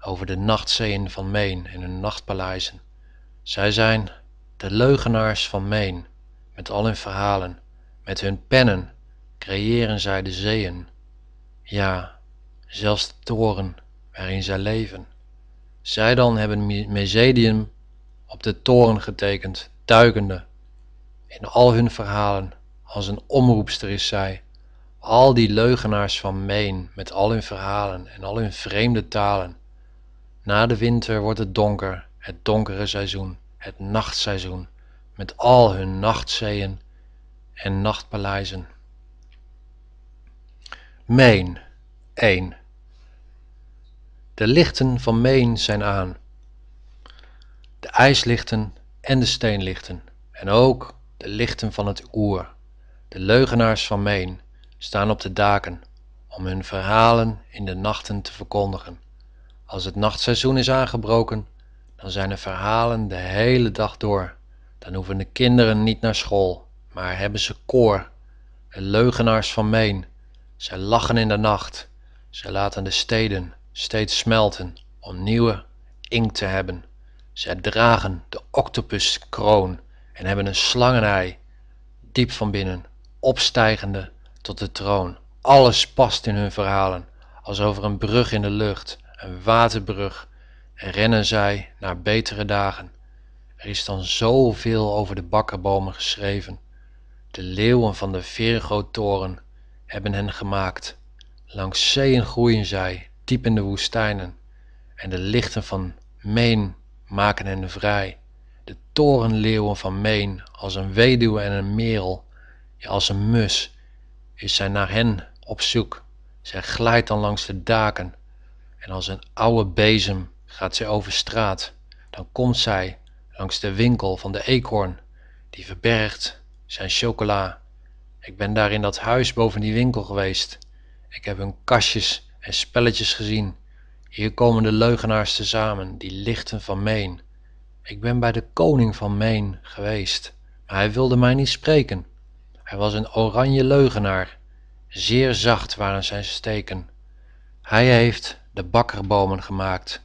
over de nachtzeeën van Maine en hun nachtpaleizen. Zij zijn de leugenaars van Maine. Met al hun verhalen, met hun pennen, creëren zij de zeeën. Ja, zelfs de toren waarin zij leven. Zij dan hebben Mezedium op de toren getekend, tuigende. In al hun verhalen, als een omroepster is zij. Al die leugenaars van Meen, met al hun verhalen en al hun vreemde talen. Na de winter wordt het donker, het donkere seizoen, het nachtseizoen, met al hun nachtzeeën en nachtpaleizen. Meen 1 de lichten van Meen zijn aan. De ijslichten en de steenlichten. En ook de lichten van het oer. De leugenaars van Meen staan op de daken om hun verhalen in de nachten te verkondigen. Als het nachtseizoen is aangebroken, dan zijn de verhalen de hele dag door. Dan hoeven de kinderen niet naar school, maar hebben ze koor. De leugenaars van Meen. Zij lachen in de nacht. Zij laten de steden steeds smelten om nieuwe inkt te hebben. Zij dragen de octopuskroon en hebben een slangenei, diep van binnen, opstijgende tot de troon. Alles past in hun verhalen, als over een brug in de lucht, een waterbrug, en rennen zij naar betere dagen. Er is dan zoveel over de bakkerbomen geschreven. De leeuwen van de Virgo-toren hebben hen gemaakt. Langs zeeën groeien zij, diep in de woestijnen. En de lichten van Meen maken hen vrij. De torenleeuwen van Meen, als een weduwe en een merel, ja, als een mus, is zij naar hen op zoek. Zij glijdt dan langs de daken. En als een oude bezem gaat zij over straat. Dan komt zij langs de winkel van de eekhoorn, die verbergt zijn chocola. Ik ben daar in dat huis boven die winkel geweest. Ik heb hun kastjes en spelletjes gezien. Hier komen de leugenaars tezamen, die lichten van Meen. Ik ben bij de koning van Meen geweest, maar hij wilde mij niet spreken. Hij was een oranje leugenaar. Zeer zacht waren zijn steken. Hij heeft de bakkerbomen gemaakt.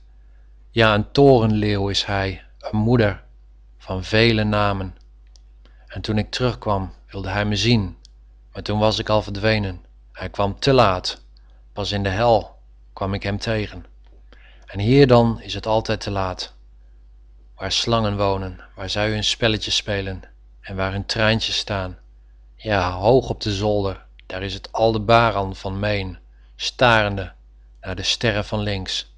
Ja, een torenleeuw is hij, een moeder van vele namen. En toen ik terugkwam, wilde hij me zien, maar toen was ik al verdwenen. Hij kwam te laat. Was in de hel kwam ik hem tegen. En hier dan is het altijd te laat. Waar slangen wonen, waar zij hun spelletjes spelen en waar hun treintjes staan. Ja, hoog op de zolder, daar is het al de baran van Meen, starende naar de sterren van links.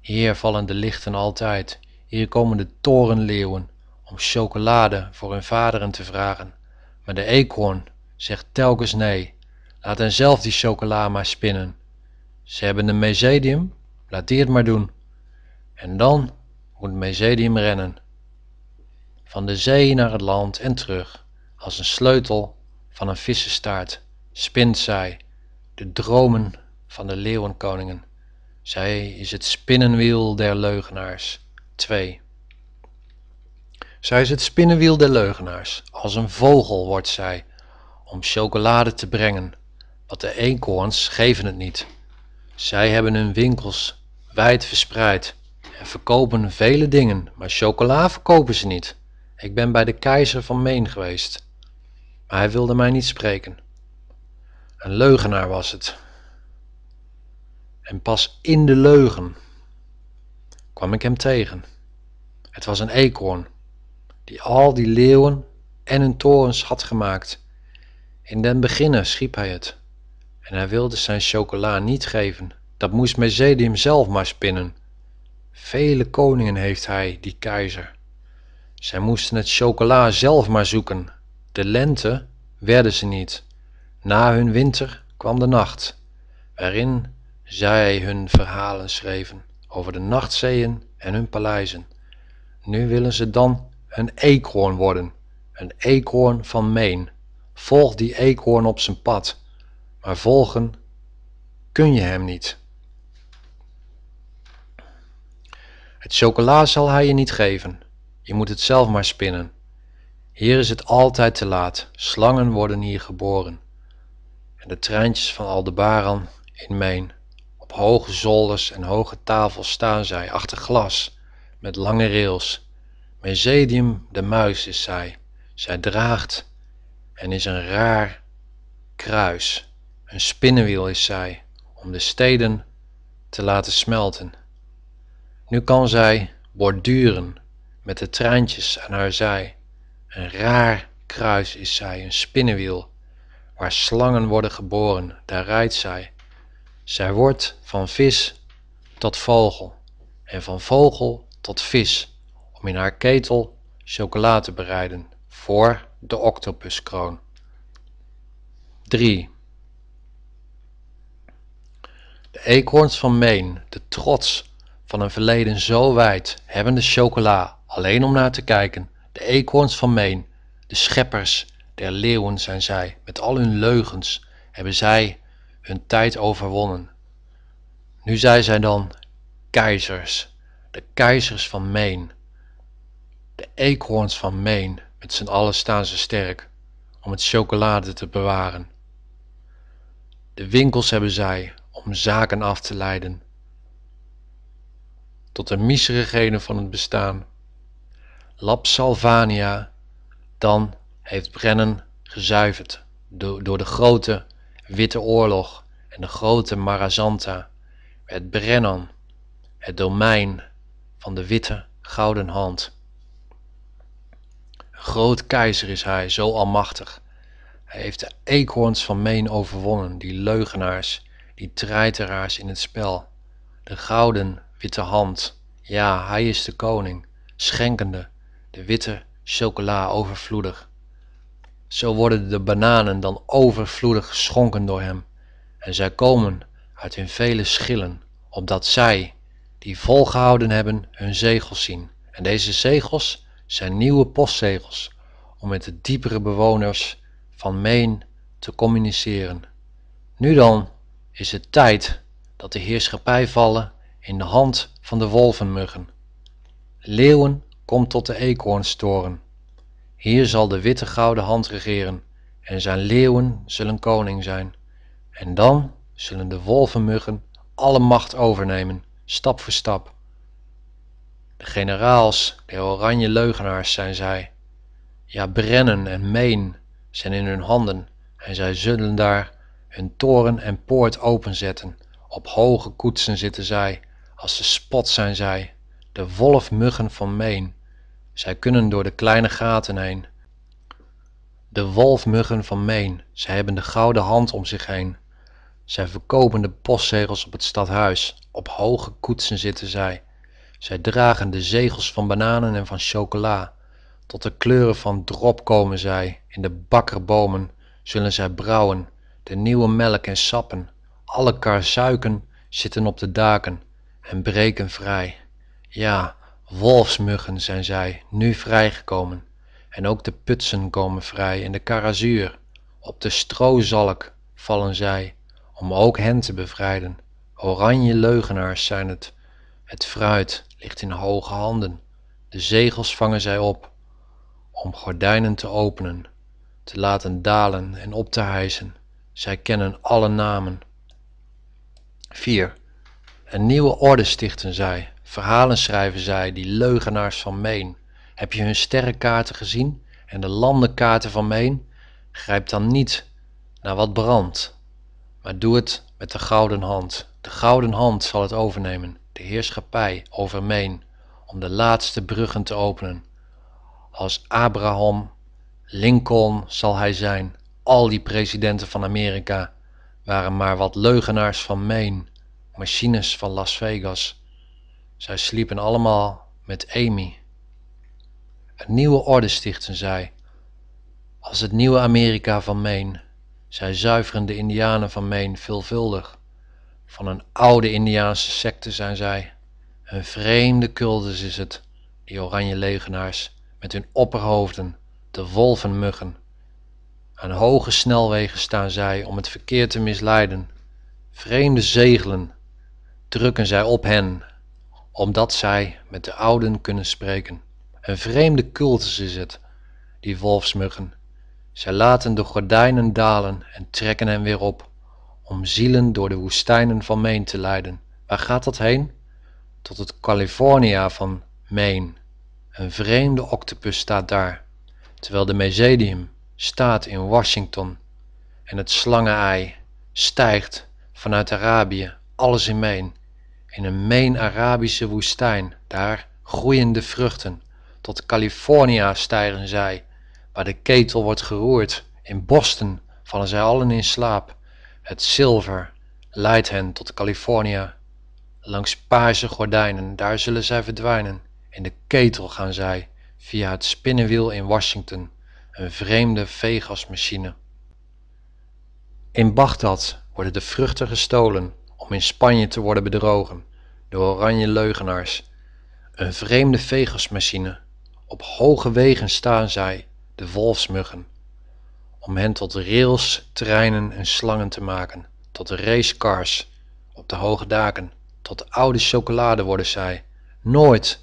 Hier vallen de lichten altijd, hier komen de torenleeuwen om chocolade voor hun vaderen te vragen. Maar de eekhoorn zegt telkens nee, laat hen zelf die chocola maar spinnen. Ze hebben een mesedium. laat die het maar doen. En dan moet mesedium rennen. Van de zee naar het land en terug, als een sleutel van een vissenstaart, spint zij de dromen van de leeuwenkoningen. Zij is het spinnenwiel der leugenaars. 2. Zij is het spinnenwiel der leugenaars. Als een vogel wordt zij, om chocolade te brengen. Want de eekhoorns geven het niet. Zij hebben hun winkels wijd verspreid en verkopen vele dingen, maar chocola verkopen ze niet. Ik ben bij de keizer van Meen geweest, maar hij wilde mij niet spreken. Een leugenaar was het. En pas in de leugen kwam ik hem tegen. Het was een eekhoorn die al die leeuwen en hun torens had gemaakt. In den beginnen schiep hij het en hij wilde zijn chocola niet geven. Dat moest Mezede zelf maar spinnen. Vele koningen heeft hij, die keizer. Zij moesten het chocola zelf maar zoeken. De lente werden ze niet. Na hun winter kwam de nacht, waarin zij hun verhalen schreven over de nachtzeeën en hun paleizen. Nu willen ze dan een eekhoorn worden, een eekhoorn van Meen. Volg die eekhoorn op zijn pad maar volgen kun je hem niet. Het chocola zal hij je niet geven, je moet het zelf maar spinnen. Hier is het altijd te laat, slangen worden hier geboren. En de treintjes van Aldebaran in Meen, op hoge zolders en hoge tafels staan zij, achter glas, met lange rails. zedium, de muis is zij, zij draagt en is een raar kruis. Een spinnenwiel is zij om de steden te laten smelten. Nu kan zij borduren met de treintjes aan haar zij. Een raar kruis is zij, een spinnenwiel, waar slangen worden geboren, daar rijdt zij. Zij wordt van vis tot vogel en van vogel tot vis, om in haar ketel chocola te bereiden voor de octopuskroon. 3. De eekhoorns van Maine, de trots van een verleden zo wijd, hebben de chocola alleen om naar te kijken. De eekhoorns van Maine, de scheppers der leeuwen zijn zij. Met al hun leugens hebben zij hun tijd overwonnen. Nu zijn zij dan keizers, de keizers van Maine. De eekhoorns van Maine, met z'n allen staan ze sterk om het chocolade te bewaren. De winkels hebben zij om zaken af te leiden, tot de miserigheden van het bestaan. Lapsalvania dan heeft Brennen gezuiverd door, de grote Witte Oorlog en de grote Marazanta het Brennan het domein van de witte gouden hand. groot keizer is hij, zo almachtig. Hij heeft de eekhoorns van Meen overwonnen, die leugenaars die treiteraars in het spel. De gouden witte hand, ja, hij is de koning, schenkende, de witte chocola overvloedig. Zo worden de bananen dan overvloedig geschonken door hem, en zij komen uit hun vele schillen, opdat zij, die volgehouden hebben, hun zegels zien. En deze zegels zijn nieuwe postzegels, om met de diepere bewoners van Meen te communiceren. Nu dan, is het tijd dat de heerschappij vallen in de hand van de wolvenmuggen. Leeuwen, kom tot de eekhoornstoren. Hier zal de witte gouden hand regeren en zijn leeuwen zullen koning zijn. En dan zullen de wolvenmuggen alle macht overnemen, stap voor stap. De generaals, de oranje leugenaars zijn zij. Ja, Brennen en Meen zijn in hun handen en zij zullen daar hun toren en poort openzetten. Op hoge koetsen zitten zij, als de spot zijn zij, de wolfmuggen van Meen. Zij kunnen door de kleine gaten heen. De wolfmuggen van Meen, zij hebben de gouden hand om zich heen. Zij verkopen de postzegels op het stadhuis, op hoge koetsen zitten zij. Zij dragen de zegels van bananen en van chocola. Tot de kleuren van drop komen zij, in de bakkerbomen zullen zij brouwen de nieuwe melk en sappen, alle karzuiken zitten op de daken en breken vrij. Ja, wolfsmuggen zijn zij, nu vrijgekomen. En ook de putsen komen vrij en de karazuur. Op de stroozalk vallen zij, om ook hen te bevrijden. Oranje leugenaars zijn het. Het fruit ligt in hoge handen. De zegels vangen zij op, om gordijnen te openen, te laten dalen en op te hijsen. Zij kennen alle namen. 4. Een nieuwe orde stichten zij, verhalen schrijven zij, die leugenaars van Meen. Heb je hun sterrenkaarten gezien en de landenkaarten van Meen? Grijp dan niet naar wat brandt, maar doe het met de gouden hand. De gouden hand zal het overnemen, de heerschappij over Meen, om de laatste bruggen te openen. Als Abraham, Lincoln zal hij zijn al die presidenten van Amerika waren maar wat leugenaars van Maine, machines van Las Vegas. Zij sliepen allemaal met Amy. Een nieuwe orde stichten zij, als het nieuwe Amerika van Maine. Zij zuiveren de indianen van Maine veelvuldig. Van een oude indiaanse secte zijn zij. Een vreemde cultus is het, die oranje legenaars, met hun opperhoofden, de wolvenmuggen. Aan hoge snelwegen staan zij om het verkeer te misleiden. Vreemde zegelen drukken zij op hen, omdat zij met de ouden kunnen spreken. Een vreemde cultus is het, die wolfsmuggen. Zij laten de gordijnen dalen en trekken hen weer op, om zielen door de woestijnen van Maine te leiden. Waar gaat dat heen? Tot het California van Maine. Een vreemde octopus staat daar, terwijl de Mesedium, staat in Washington en het slangenei stijgt vanuit Arabië alles in meen, in een meen Arabische woestijn, daar groeiende vruchten, tot California stijgen zij, waar de ketel wordt geroerd, in Boston vallen zij allen in slaap, het zilver leidt hen tot California, langs paarse gordijnen, daar zullen zij verdwijnen, in de ketel gaan zij, via het spinnenwiel in Washington, een vreemde veegasmachine. In Bagdad worden de vruchten gestolen om in Spanje te worden bedrogen door oranje leugenaars. Een vreemde veegasmachine. Op hoge wegen staan zij, de wolfsmuggen, om hen tot rails, treinen en slangen te maken, tot racecars op de hoge daken, tot oude chocolade worden zij. Nooit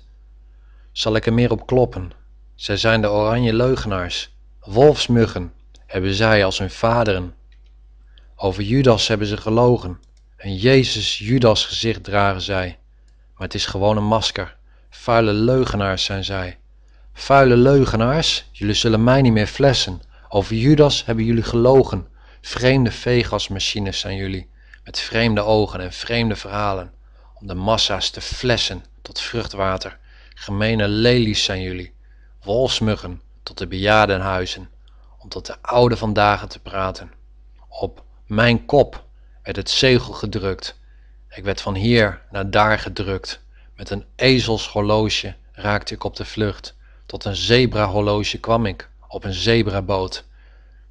zal ik er meer op kloppen. Zij zijn de oranje leugenaars. Wolfsmuggen hebben zij als hun vaderen. Over Judas hebben ze gelogen. Een Jezus Judas gezicht dragen zij. Maar het is gewoon een masker. Vuile leugenaars zijn zij. Vuile leugenaars, jullie zullen mij niet meer flessen. Over Judas hebben jullie gelogen. Vreemde veegasmachines zijn jullie. Met vreemde ogen en vreemde verhalen. Om de massa's te flessen tot vruchtwater. Gemene lelies zijn jullie. Wolfsmuggen tot de bejaardenhuizen, om tot de oude vandaag te praten. Op mijn kop werd het zegel gedrukt. Ik werd van hier naar daar gedrukt. Met een ezelshorloge raakte ik op de vlucht. Tot een zebrahorloge kwam ik, op een zebraboot.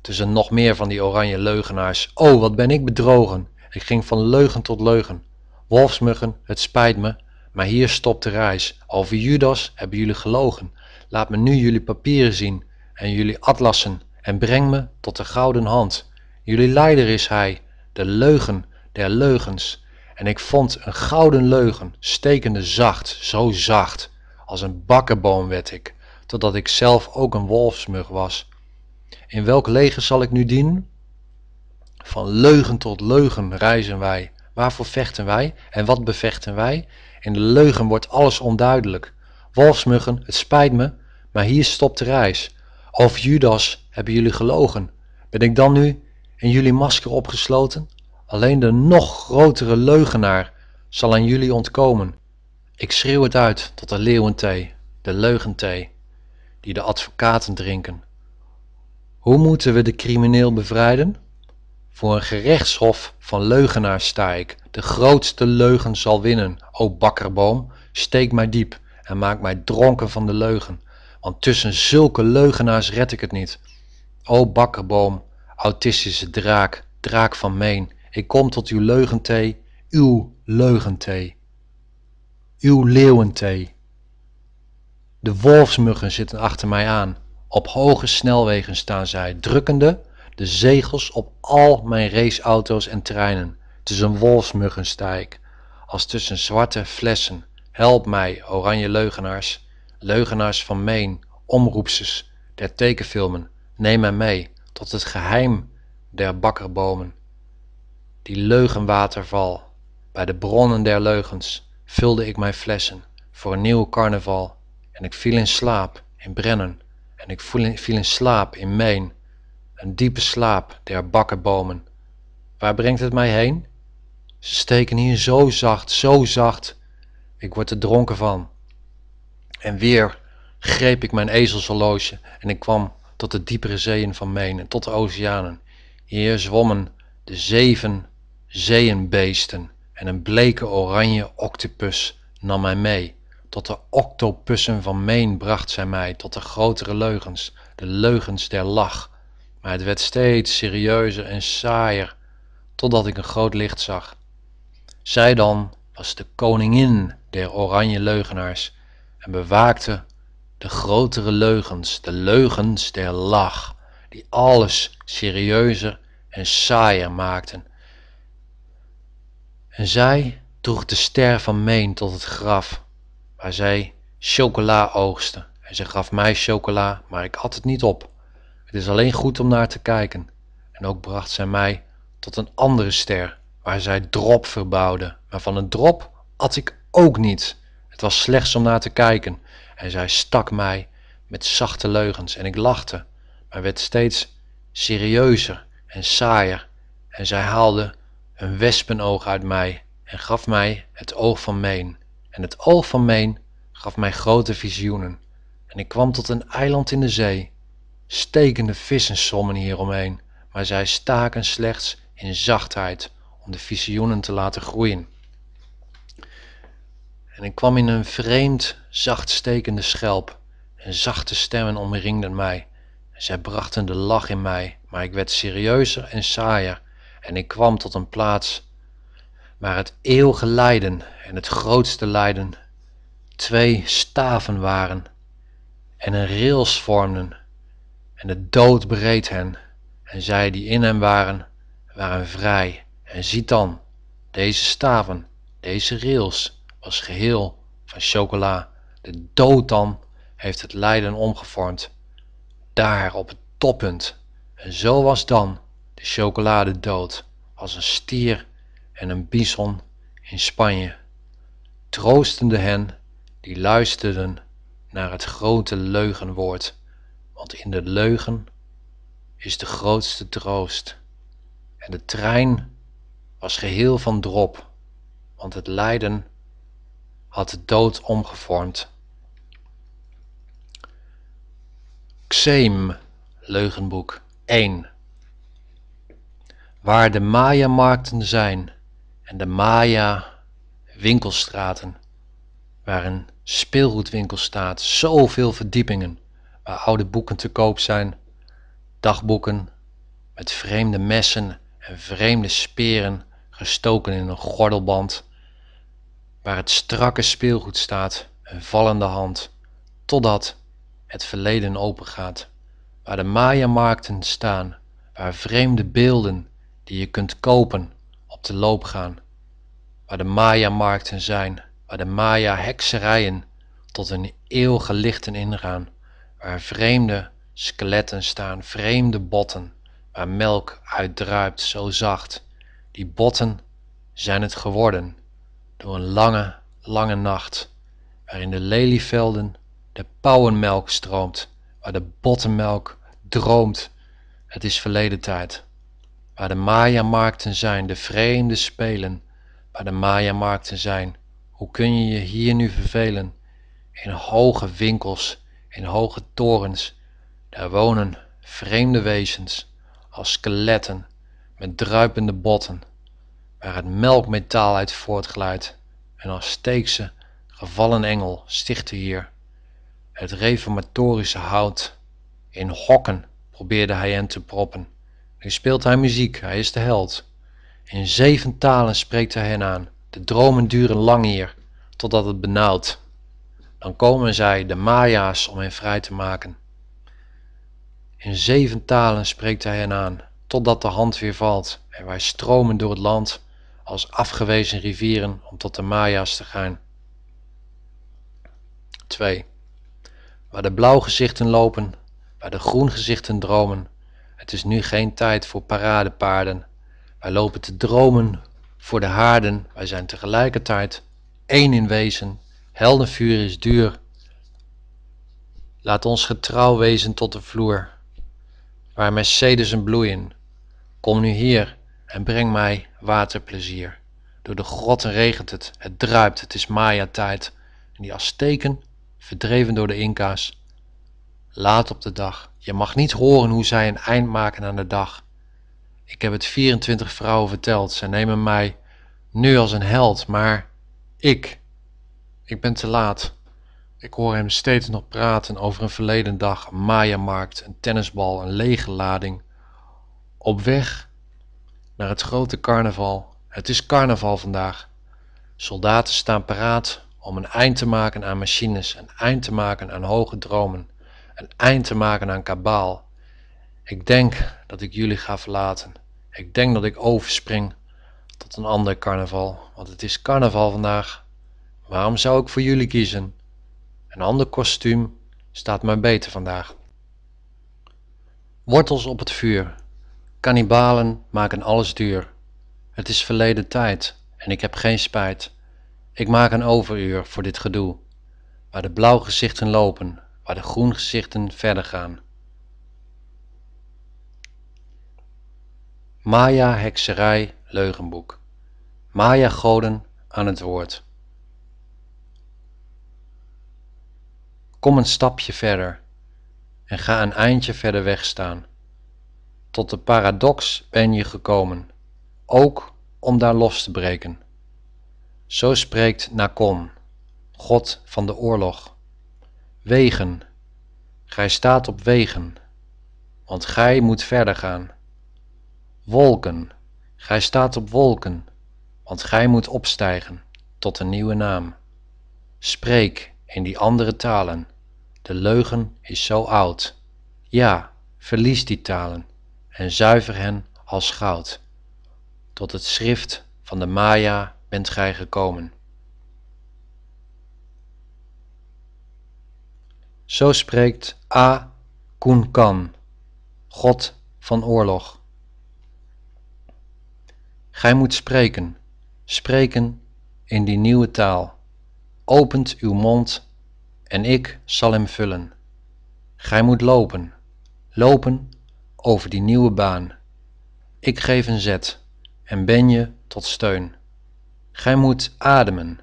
Tussen nog meer van die oranje leugenaars. Oh, wat ben ik bedrogen. Ik ging van leugen tot leugen. Wolfsmuggen, het spijt me, maar hier stopt de reis. Over Judas hebben jullie gelogen. Laat me nu jullie papieren zien en jullie atlassen en breng me tot de gouden hand. Jullie leider is hij, de leugen der leugens. En ik vond een gouden leugen, stekende zacht, zo zacht, als een bakkenboom werd ik, totdat ik zelf ook een wolfsmug was. In welk leger zal ik nu dienen? Van leugen tot leugen reizen wij. Waarvoor vechten wij en wat bevechten wij? In de leugen wordt alles onduidelijk. Wolfsmuggen, het spijt me, maar hier stopt de reis. Of Judas hebben jullie gelogen. Ben ik dan nu in jullie masker opgesloten? Alleen de nog grotere leugenaar zal aan jullie ontkomen. Ik schreeuw het uit tot de leeuwentee, de leugenthee, die de advocaten drinken. Hoe moeten we de crimineel bevrijden? Voor een gerechtshof van leugenaars sta ik. De grootste leugen zal winnen. O bakkerboom, steek mij diep en maak mij dronken van de leugen want tussen zulke leugenaars red ik het niet. O bakkerboom, autistische draak, draak van meen, ik kom tot uw leugenthee, uw leugenthee, uw leeuwenthee. De wolfsmuggen zitten achter mij aan, op hoge snelwegen staan zij, drukkende de zegels op al mijn raceauto's en treinen. Tussen wolfsmuggen sta ik, als tussen zwarte flessen. Help mij, oranje leugenaars leugenaars van meen, omroepses der tekenfilmen, neem mij mee tot het geheim der bakkerbomen. Die leugenwaterval, bij de bronnen der leugens, vulde ik mijn flessen voor een nieuw carnaval. En ik viel in slaap in Brennen, en ik viel in slaap in Meen, een diepe slaap der bakkerbomen. Waar brengt het mij heen? Ze steken hier zo zacht, zo zacht. Ik word er dronken van. En weer greep ik mijn ezelshorloge en ik kwam tot de diepere zeeën van Meen en tot de oceanen. Hier zwommen de zeven zeeënbeesten en een bleke oranje octopus nam mij mee. Tot de octopussen van Meen bracht zij mij, tot de grotere leugens, de leugens der lach. Maar het werd steeds serieuzer en saaier, totdat ik een groot licht zag. Zij dan was de koningin der oranje leugenaars en bewaakte de grotere leugens, de leugens der lach, die alles serieuzer en saaier maakten. En zij droeg de ster van Meen tot het graf, waar zij chocola oogste, En ze gaf mij chocola, maar ik at het niet op. Het is alleen goed om naar te kijken. En ook bracht zij mij tot een andere ster, waar zij drop verbouwde. Maar van een drop at ik ook niet. Het was slechts om naar te kijken en zij stak mij met zachte leugens en ik lachte, maar werd steeds serieuzer en saaier en zij haalde een wespenoog uit mij en gaf mij het oog van Meen. En het oog van Meen gaf mij grote visioenen en ik kwam tot een eiland in de zee. Stekende vissen sommen hieromheen, maar zij staken slechts in zachtheid om de visioenen te laten groeien. En ik kwam in een vreemd, zacht stekende schelp, en zachte stemmen omringden mij. En zij brachten de lach in mij, maar ik werd serieuzer en saaier, en ik kwam tot een plaats. Maar het eeuwige lijden en het grootste lijden twee staven waren, en een rails vormden, en de dood breed hen, en zij die in hem waren, waren vrij. En ziet dan, deze staven, deze rails, was geheel van chocola. De dood dan heeft het lijden omgevormd. Daar op het toppunt. En zo was dan de chocolade dood. Als een stier en een bison in Spanje. Troostende hen die luisterden naar het grote leugenwoord. Want in de leugen is de grootste troost. En de trein was geheel van drop, want het lijden had de dood omgevormd. Xeem, leugenboek 1 Waar de Maya-markten zijn en de Maya-winkelstraten, waar een speelgoedwinkel staat, zoveel verdiepingen, waar oude boeken te koop zijn, dagboeken met vreemde messen en vreemde speren gestoken in een gordelband waar het strakke speelgoed staat, een vallende hand, totdat het verleden opengaat, waar de Maya-markten staan, waar vreemde beelden die je kunt kopen op de loop gaan, waar de Maya-markten zijn, waar de Maya-hekserijen tot een eeuwige lichten ingaan, waar vreemde skeletten staan, vreemde botten, waar melk uitdruipt zo zacht. Die botten zijn het geworden door een lange, lange nacht, waarin de lelievelden de pauwenmelk stroomt, waar de bottenmelk droomt. Het is verleden tijd, waar de Maya-markten zijn, de vreemde spelen, waar de Maya-markten zijn. Hoe kun je je hier nu vervelen? In hoge winkels, in hoge torens, daar wonen vreemde wezens, als skeletten, met druipende botten waar het melkmetaal uit voortglijdt, en als steekse, gevallen engel stichtte hier. Het reformatorische hout, in hokken probeerde hij hen te proppen. Nu speelt hij muziek, hij is de held. In zeven talen spreekt hij hen aan. De dromen duren lang hier, totdat het benauwt. Dan komen zij, de Maya's, om hen vrij te maken. In zeven talen spreekt hij hen aan, totdat de hand weer valt en wij stromen door het land als afgewezen rivieren om tot de Maya's te gaan. 2. Waar de blauwgezichten lopen, waar de groengezichten dromen, het is nu geen tijd voor paradepaarden. Wij lopen te dromen voor de haarden, wij zijn tegelijkertijd één in wezen. Heldenvuur is duur. Laat ons getrouw wezen tot de vloer, waar Mercedes bloeien. Kom nu hier, en breng mij waterplezier. Door de grotten regent het, het druipt, het is Maya-tijd. En die Azteken, verdreven door de Inca's. Laat op de dag, je mag niet horen hoe zij een eind maken aan de dag. Ik heb het 24 vrouwen verteld, zij nemen mij nu als een held, maar ik, ik ben te laat. Ik hoor hem steeds nog praten over een verleden dag, een Maya-markt, een tennisbal, een lege lading. Op weg naar het grote carnaval. Het is carnaval vandaag. Soldaten staan paraat om een eind te maken aan machines, een eind te maken aan hoge dromen, een eind te maken aan kabaal. Ik denk dat ik jullie ga verlaten. Ik denk dat ik overspring tot een ander carnaval, want het is carnaval vandaag. Waarom zou ik voor jullie kiezen? Een ander kostuum staat mij beter vandaag. Wortels op het vuur. Kannibalen maken alles duur. Het is verleden tijd en ik heb geen spijt. Ik maak een overuur voor dit gedoe. Waar de blauwgezichten lopen, waar de groengezichten verder gaan. Maya Hekserij Leugenboek. Maya Goden aan het woord. Kom een stapje verder en ga een eindje verder weg staan. Tot de paradox ben je gekomen, ook om daar los te breken. Zo spreekt Nakon, God van de oorlog. Wegen, gij staat op wegen, want gij moet verder gaan. Wolken, gij staat op wolken, want gij moet opstijgen tot een nieuwe naam. Spreek in die andere talen, de leugen is zo oud. Ja, verlies die talen en zuiver hen als goud. Tot het schrift van de Maya bent gij gekomen. Zo spreekt A. Kunkan, God van oorlog. Gij moet spreken, spreken in die nieuwe taal. Opent uw mond en ik zal hem vullen. Gij moet lopen, lopen over die nieuwe baan. Ik geef een zet en ben je tot steun. Gij moet ademen,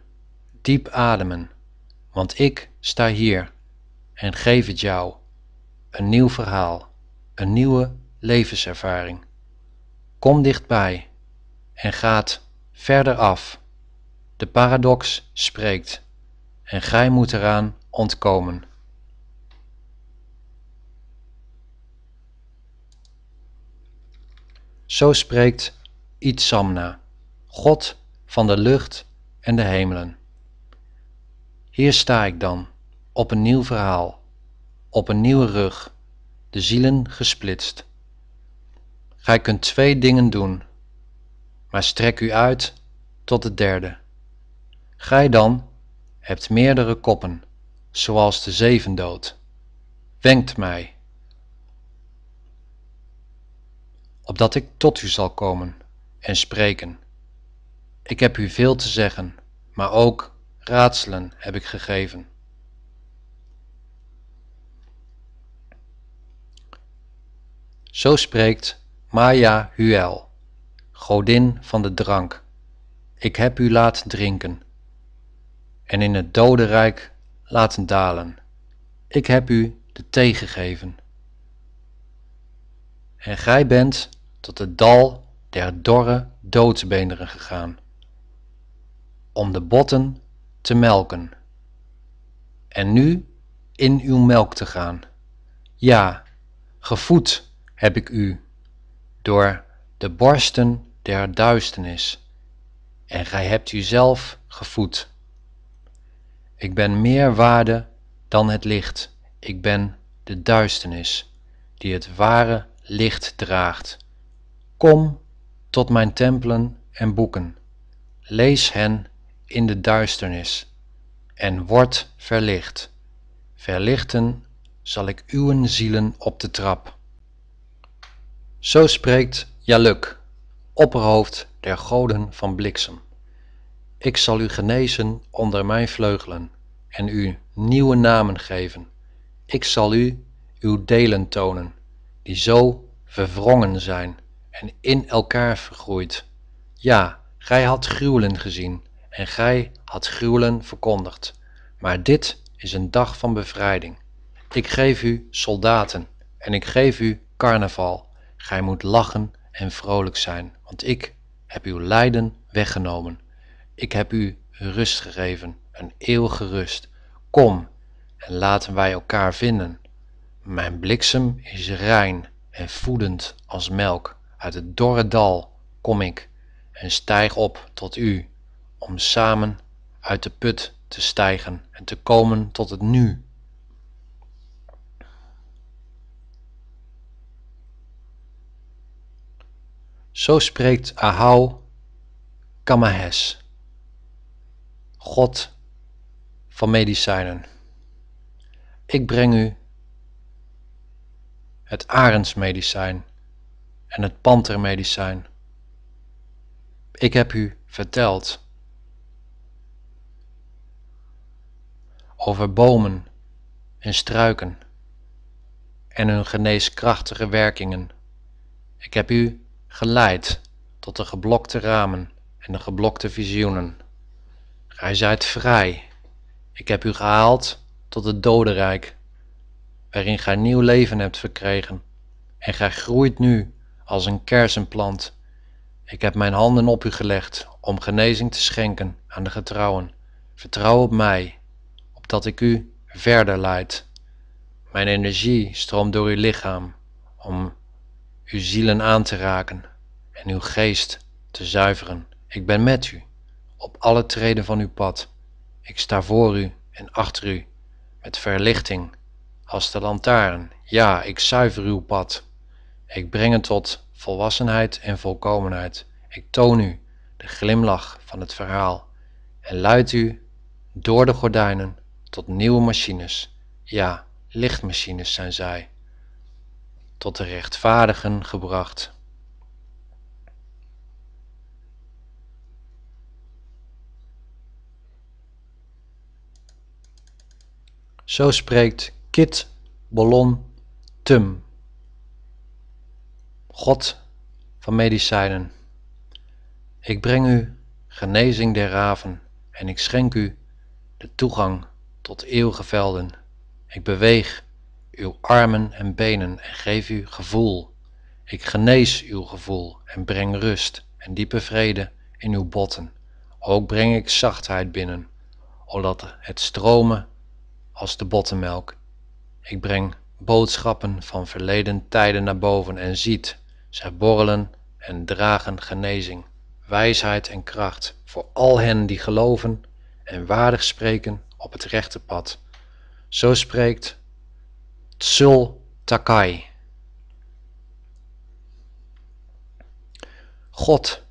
diep ademen, want ik sta hier en geef het jou. Een nieuw verhaal, een nieuwe levenservaring. Kom dichtbij en gaat verder af. De paradox spreekt en gij moet eraan ontkomen. Zo spreekt Itzamna, God van de lucht en de hemelen. Hier sta ik dan, op een nieuw verhaal, op een nieuwe rug, de zielen gesplitst. Gij kunt twee dingen doen, maar strek u uit tot het derde. Gij dan hebt meerdere koppen, zoals de zeven dood. Wenkt mij opdat ik tot u zal komen en spreken. Ik heb u veel te zeggen, maar ook raadselen heb ik gegeven. Zo spreekt Maya Huel, godin van de drank. Ik heb u laten drinken en in het dodenrijk laten dalen. Ik heb u de thee gegeven. En gij bent tot het dal der dorre doodsbeenderen gegaan, om de botten te melken. En nu in uw melk te gaan. Ja, gevoed heb ik u door de borsten der duisternis, en gij hebt uzelf gevoed. Ik ben meer waarde dan het licht, ik ben de duisternis, die het ware licht draagt Kom tot mijn tempelen en boeken, lees hen in de duisternis en word verlicht. Verlichten zal ik uwen zielen op de trap. Zo spreekt Jaluk, opperhoofd der goden van bliksem. Ik zal u genezen onder mijn vleugelen en u nieuwe namen geven. Ik zal u uw delen tonen, die zo verwrongen zijn en in elkaar vergroeid. Ja, gij had gruwelen gezien en gij had gruwelen verkondigd. Maar dit is een dag van bevrijding. Ik geef u soldaten en ik geef u carnaval. Gij moet lachen en vrolijk zijn, want ik heb uw lijden weggenomen. Ik heb u rust gegeven, een eeuwige rust. Kom en laten wij elkaar vinden. Mijn bliksem is rein en voedend als melk. Uit het dorre dal kom ik en stijg op tot u, om samen uit de put te stijgen en te komen tot het nu. Zo spreekt Ahau Kamahes, God van medicijnen. Ik breng u het arendsmedicijn en het pantermedicijn. Ik heb u verteld over bomen en struiken en hun geneeskrachtige werkingen. Ik heb u geleid tot de geblokte ramen en de geblokte visioenen. Gij zijt vrij. Ik heb u gehaald tot het dodenrijk, waarin gij nieuw leven hebt verkregen, en gij groeit nu als een kersenplant. Ik heb mijn handen op u gelegd om genezing te schenken aan de getrouwen. Vertrouw op mij, opdat ik u verder leid. Mijn energie stroomt door uw lichaam om uw zielen aan te raken en uw geest te zuiveren. Ik ben met u op alle treden van uw pad. Ik sta voor u en achter u met verlichting als de lantaarn. Ja, ik zuiver uw pad. Ik breng het tot volwassenheid en volkomenheid. Ik toon u de glimlach van het verhaal en luid u door de gordijnen tot nieuwe machines. Ja, lichtmachines zijn zij. Tot de rechtvaardigen gebracht. Zo spreekt Kit Bollon, Tum. God van medicijnen. Ik breng u genezing der raven en ik schenk u de toegang tot eeuwige velden. Ik beweeg uw armen en benen en geef u gevoel. Ik genees uw gevoel en breng rust en diepe vrede in uw botten. Ook breng ik zachtheid binnen, omdat het stromen als de bottenmelk. Ik breng boodschappen van verleden tijden naar boven en ziet, zij borrelen en dragen genezing, wijsheid en kracht voor al hen die geloven en waardig spreken op het rechte pad. Zo spreekt Tsul Takai. God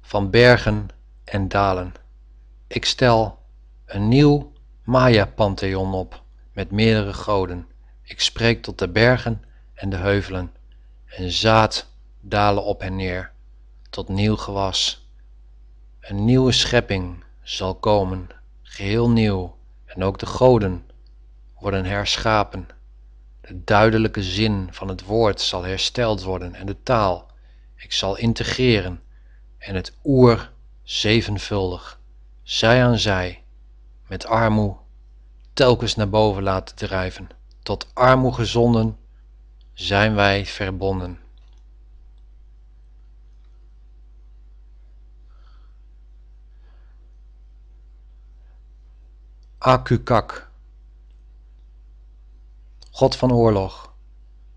van bergen en dalen, ik stel een nieuw Maya-pantheon op met meerdere goden. Ik spreek tot de bergen en de heuvelen en zaad dalen op en neer tot nieuw gewas. Een nieuwe schepping zal komen, geheel nieuw, en ook de goden worden herschapen. De duidelijke zin van het woord zal hersteld worden en de taal. Ik zal integreren en het oer zevenvuldig, zij aan zij, met armoe, telkens naar boven laten drijven. Tot armoe gezonden zijn wij verbonden. Akukak. God van oorlog,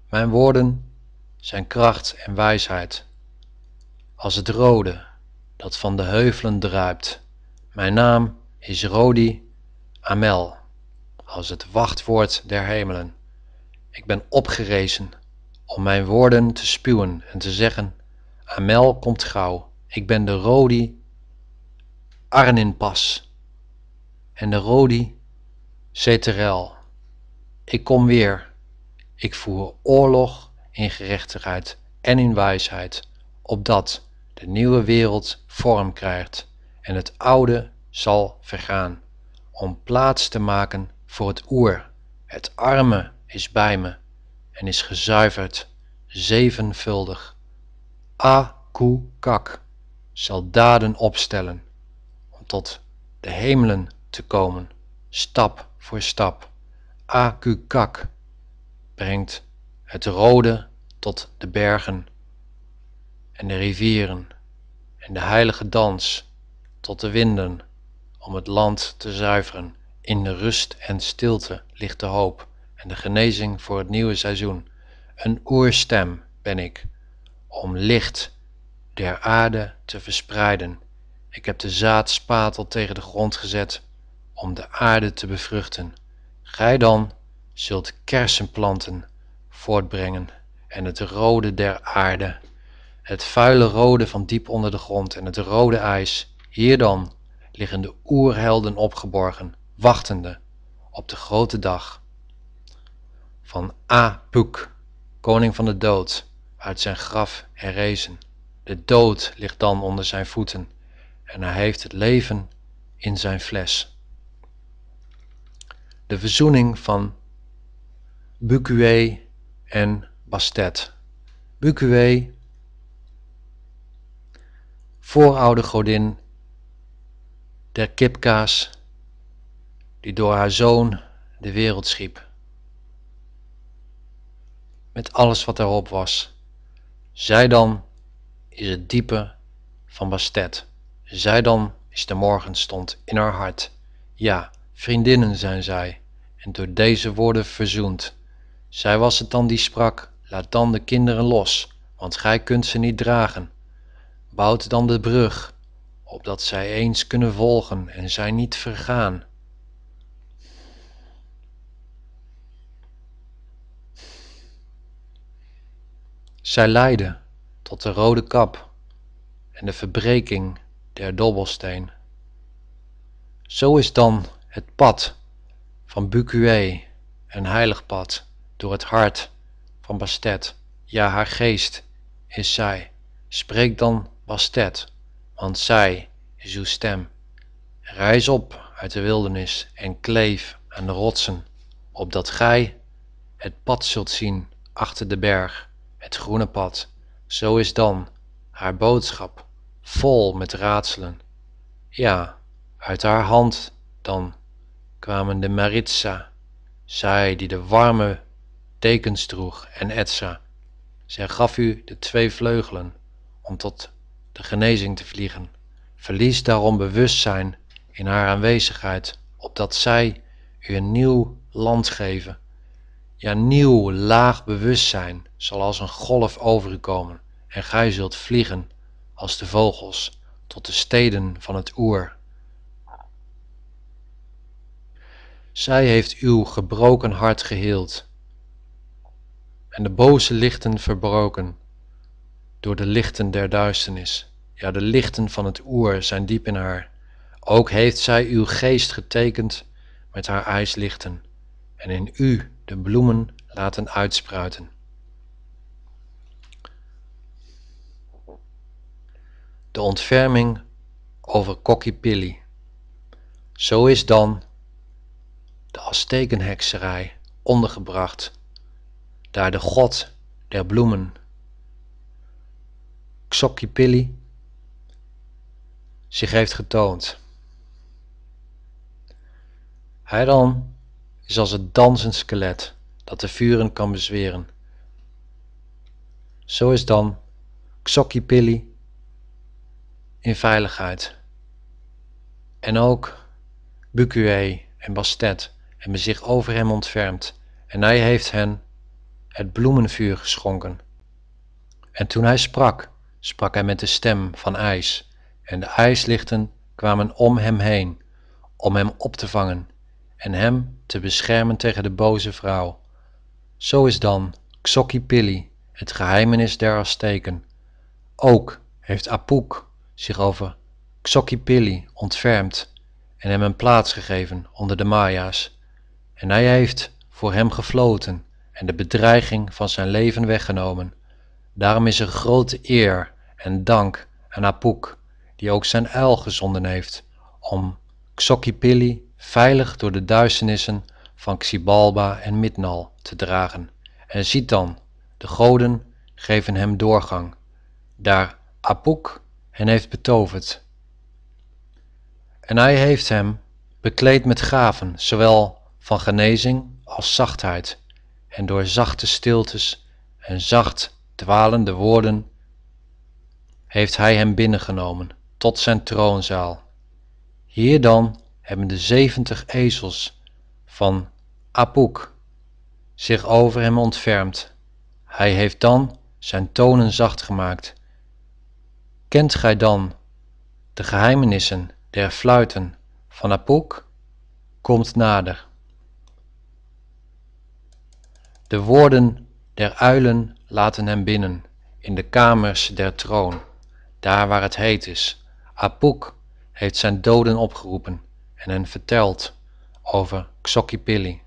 mijn woorden zijn kracht en wijsheid. Als het rode dat van de heuvelen druipt, mijn naam is Rodi Amel, als het wachtwoord der hemelen. Ik ben opgerezen om mijn woorden te spuwen en te zeggen, Amel komt gauw, ik ben de Rodi Arninpas en de Rodi Ceterel. Ik kom weer. Ik voer oorlog in gerechtigheid en in wijsheid, opdat de nieuwe wereld vorm krijgt en het oude zal vergaan, om plaats te maken voor het oer. Het arme is bij me en is gezuiverd, zevenvuldig. Akukak zal daden opstellen, om tot de hemelen te komen, stap voor stap. Akukak brengt het rode tot de bergen en de rivieren en de heilige dans tot de winden om het land te zuiveren. In de rust en stilte ligt de hoop en de genezing voor het nieuwe seizoen. Een oerstem ben ik om licht der aarde te verspreiden. Ik heb de zaadspatel tegen de grond gezet om de aarde te bevruchten. Gij dan zult kersenplanten voortbrengen en het rode der aarde, het vuile rode van diep onder de grond en het rode ijs. Hier dan liggen de oerhelden opgeborgen, wachtende op de grote dag van Apuk, koning van de dood, uit zijn graf herrezen. De dood ligt dan onder zijn voeten en hij heeft het leven in zijn fles de verzoening van Bukue en Bastet. Bukue, vooroude godin der kipkaas, die door haar zoon de wereld schiep. Met alles wat erop was. Zij dan is het diepe van Bastet. Zij dan is de morgenstond in haar hart. Ja, vriendinnen zijn zij en door deze woorden verzoend. Zij was het dan die sprak, laat dan de kinderen los, want gij kunt ze niet dragen. Bouw dan de brug, opdat zij eens kunnen volgen en zij niet vergaan. Zij leidde tot de rode kap en de verbreking der dobbelsteen. Zo is dan het pad van Bucué, een heilig pad, door het hart van Bastet. Ja, haar geest is zij. Spreek dan Bastet, want zij is uw stem. Reis op uit de wildernis en kleef aan de rotsen, opdat gij het pad zult zien achter de berg, het groene pad. Zo is dan haar boodschap, vol met raadselen. Ja, uit haar hand dan kwamen de Maritsa, zij die de warme tekens droeg, en Edsa, Zij gaf u de twee vleugelen om tot de genezing te vliegen. Verlies daarom bewustzijn in haar aanwezigheid, opdat zij u een nieuw land geven. Ja, nieuw laag bewustzijn zal als een golf over u komen, en gij zult vliegen als de vogels tot de steden van het oer. Zij heeft uw gebroken hart geheeld en de boze lichten verbroken door de lichten der duisternis. Ja, de lichten van het oer zijn diep in haar. Ook heeft zij uw geest getekend met haar ijslichten en in u de bloemen laten uitspruiten. De ontferming over Kokipilli. Zo is dan de Aztekenhekserij, ondergebracht, daar de god der bloemen, Xochipilli, zich heeft getoond. Hij dan is als het dansend skelet dat de vuren kan bezweren. Zo is dan Xochipilli in veiligheid. En ook Bucue en Bastet en zich over hem ontfermt, en hij heeft hen het bloemenvuur geschonken. En toen hij sprak, sprak hij met de stem van ijs, en de ijslichten kwamen om hem heen, om hem op te vangen en hem te beschermen tegen de boze vrouw. Zo is dan Xochipilli het geheimenis der Azteken. Ook heeft Apoek zich over Xochipilli ontfermd en hem een plaats gegeven onder de Maya's. En hij heeft voor hem gefloten en de bedreiging van zijn leven weggenomen. Daarom is er grote eer en dank aan Apuk, die ook zijn uil gezonden heeft, om Xokipilli veilig door de duisternissen van Xibalba en Midnal te dragen. En ziet dan, de goden geven hem doorgang, daar Apuk hen heeft betoverd. En hij heeft hem bekleed met gaven, zowel van genezing als zachtheid en door zachte stiltes en zacht dwalende woorden heeft hij hem binnengenomen tot zijn troonzaal. Hier dan hebben de zeventig ezels van Apuk zich over hem ontfermd. Hij heeft dan zijn tonen zacht gemaakt. Kent gij dan de geheimenissen der fluiten van Apuk? Komt nader. De woorden der uilen laten hem binnen, in de kamers der troon, daar waar het heet is. Apuk heeft zijn doden opgeroepen en hen verteld over Xokipilli.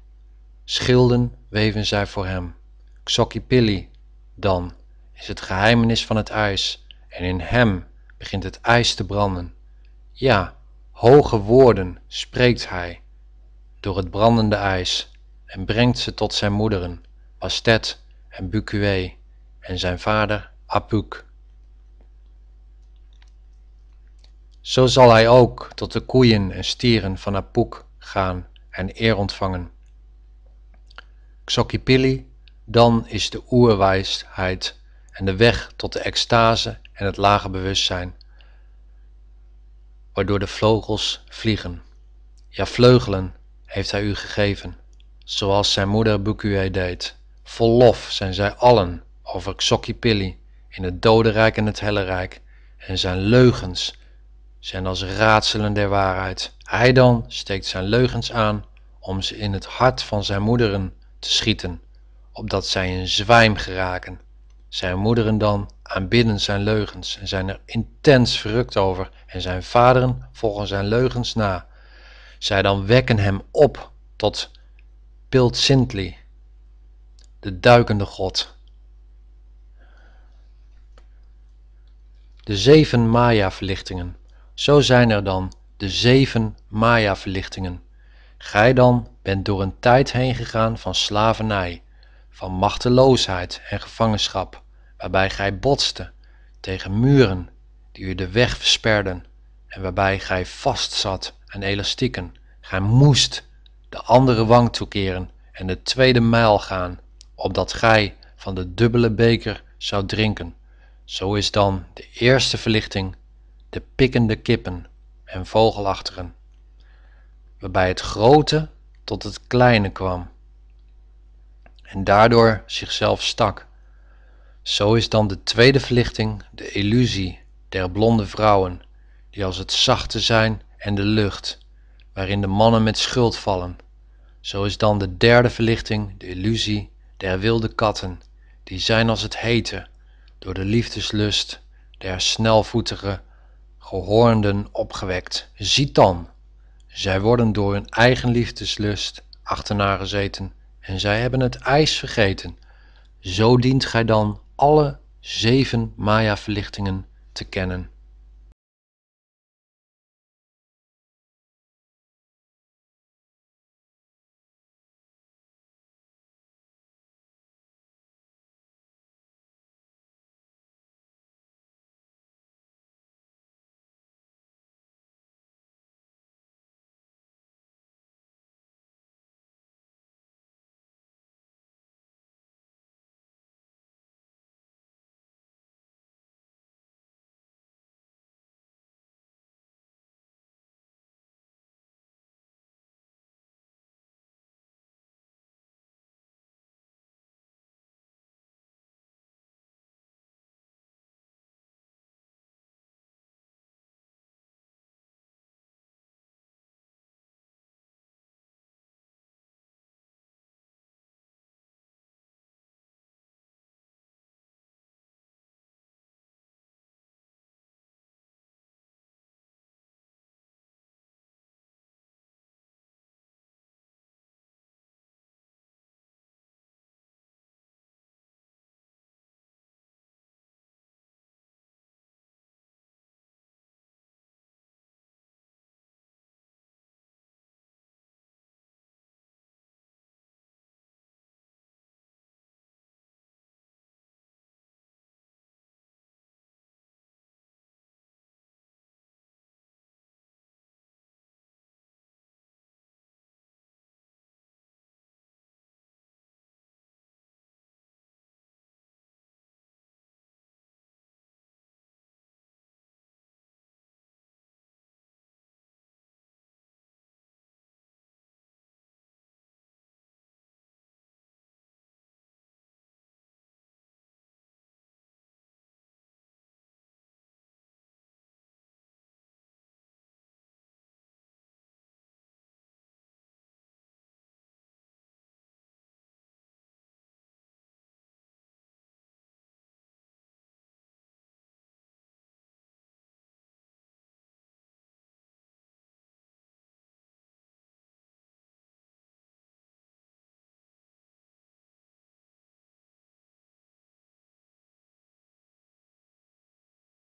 Schilden weven zij voor hem. Xokipilli dan is het geheimnis van het ijs en in hem begint het ijs te branden. Ja, hoge woorden spreekt hij door het brandende ijs en brengt ze tot zijn moederen. Astet en Bukue en zijn vader Apuk. Zo zal hij ook tot de koeien en stieren van Apuk gaan en eer ontvangen. Xokipili, dan is de oerwijsheid en de weg tot de extase en het lage bewustzijn, waardoor de vogels vliegen. Ja, vleugelen heeft hij u gegeven, zoals zijn moeder Bukue deed. Vol lof zijn zij allen over Xokipilli in het dodenrijk en het hellerijk, en zijn leugens zijn als raadselen der waarheid. Hij dan steekt zijn leugens aan om ze in het hart van zijn moederen te schieten, opdat zij in zwijm geraken. Zijn moederen dan aanbidden zijn leugens en zijn er intens verrukt over, en zijn vaderen volgen zijn leugens na. Zij dan wekken hem op tot Sintli de duikende God. De zeven Maya-verlichtingen. Zo zijn er dan de zeven Maya-verlichtingen. Gij dan bent door een tijd heen gegaan van slavernij, van machteloosheid en gevangenschap, waarbij gij botste tegen muren die u de weg versperden en waarbij gij vastzat aan elastieken. Gij moest de andere wang toekeren en de tweede mijl gaan opdat gij van de dubbele beker zou drinken. Zo is dan de eerste verlichting de pikkende kippen en vogelachteren, waarbij het grote tot het kleine kwam en daardoor zichzelf stak. Zo is dan de tweede verlichting de illusie der blonde vrouwen, die als het zachte zijn en de lucht, waarin de mannen met schuld vallen. Zo is dan de derde verlichting de illusie der wilde katten die zijn als het hete, door de liefdeslust der snelvoetige gehoornden opgewekt ziet dan zij worden door hun eigen liefdeslust achterna gezeten en zij hebben het ijs vergeten Zo dient gij dan alle zeven maya verlichtingen te kennen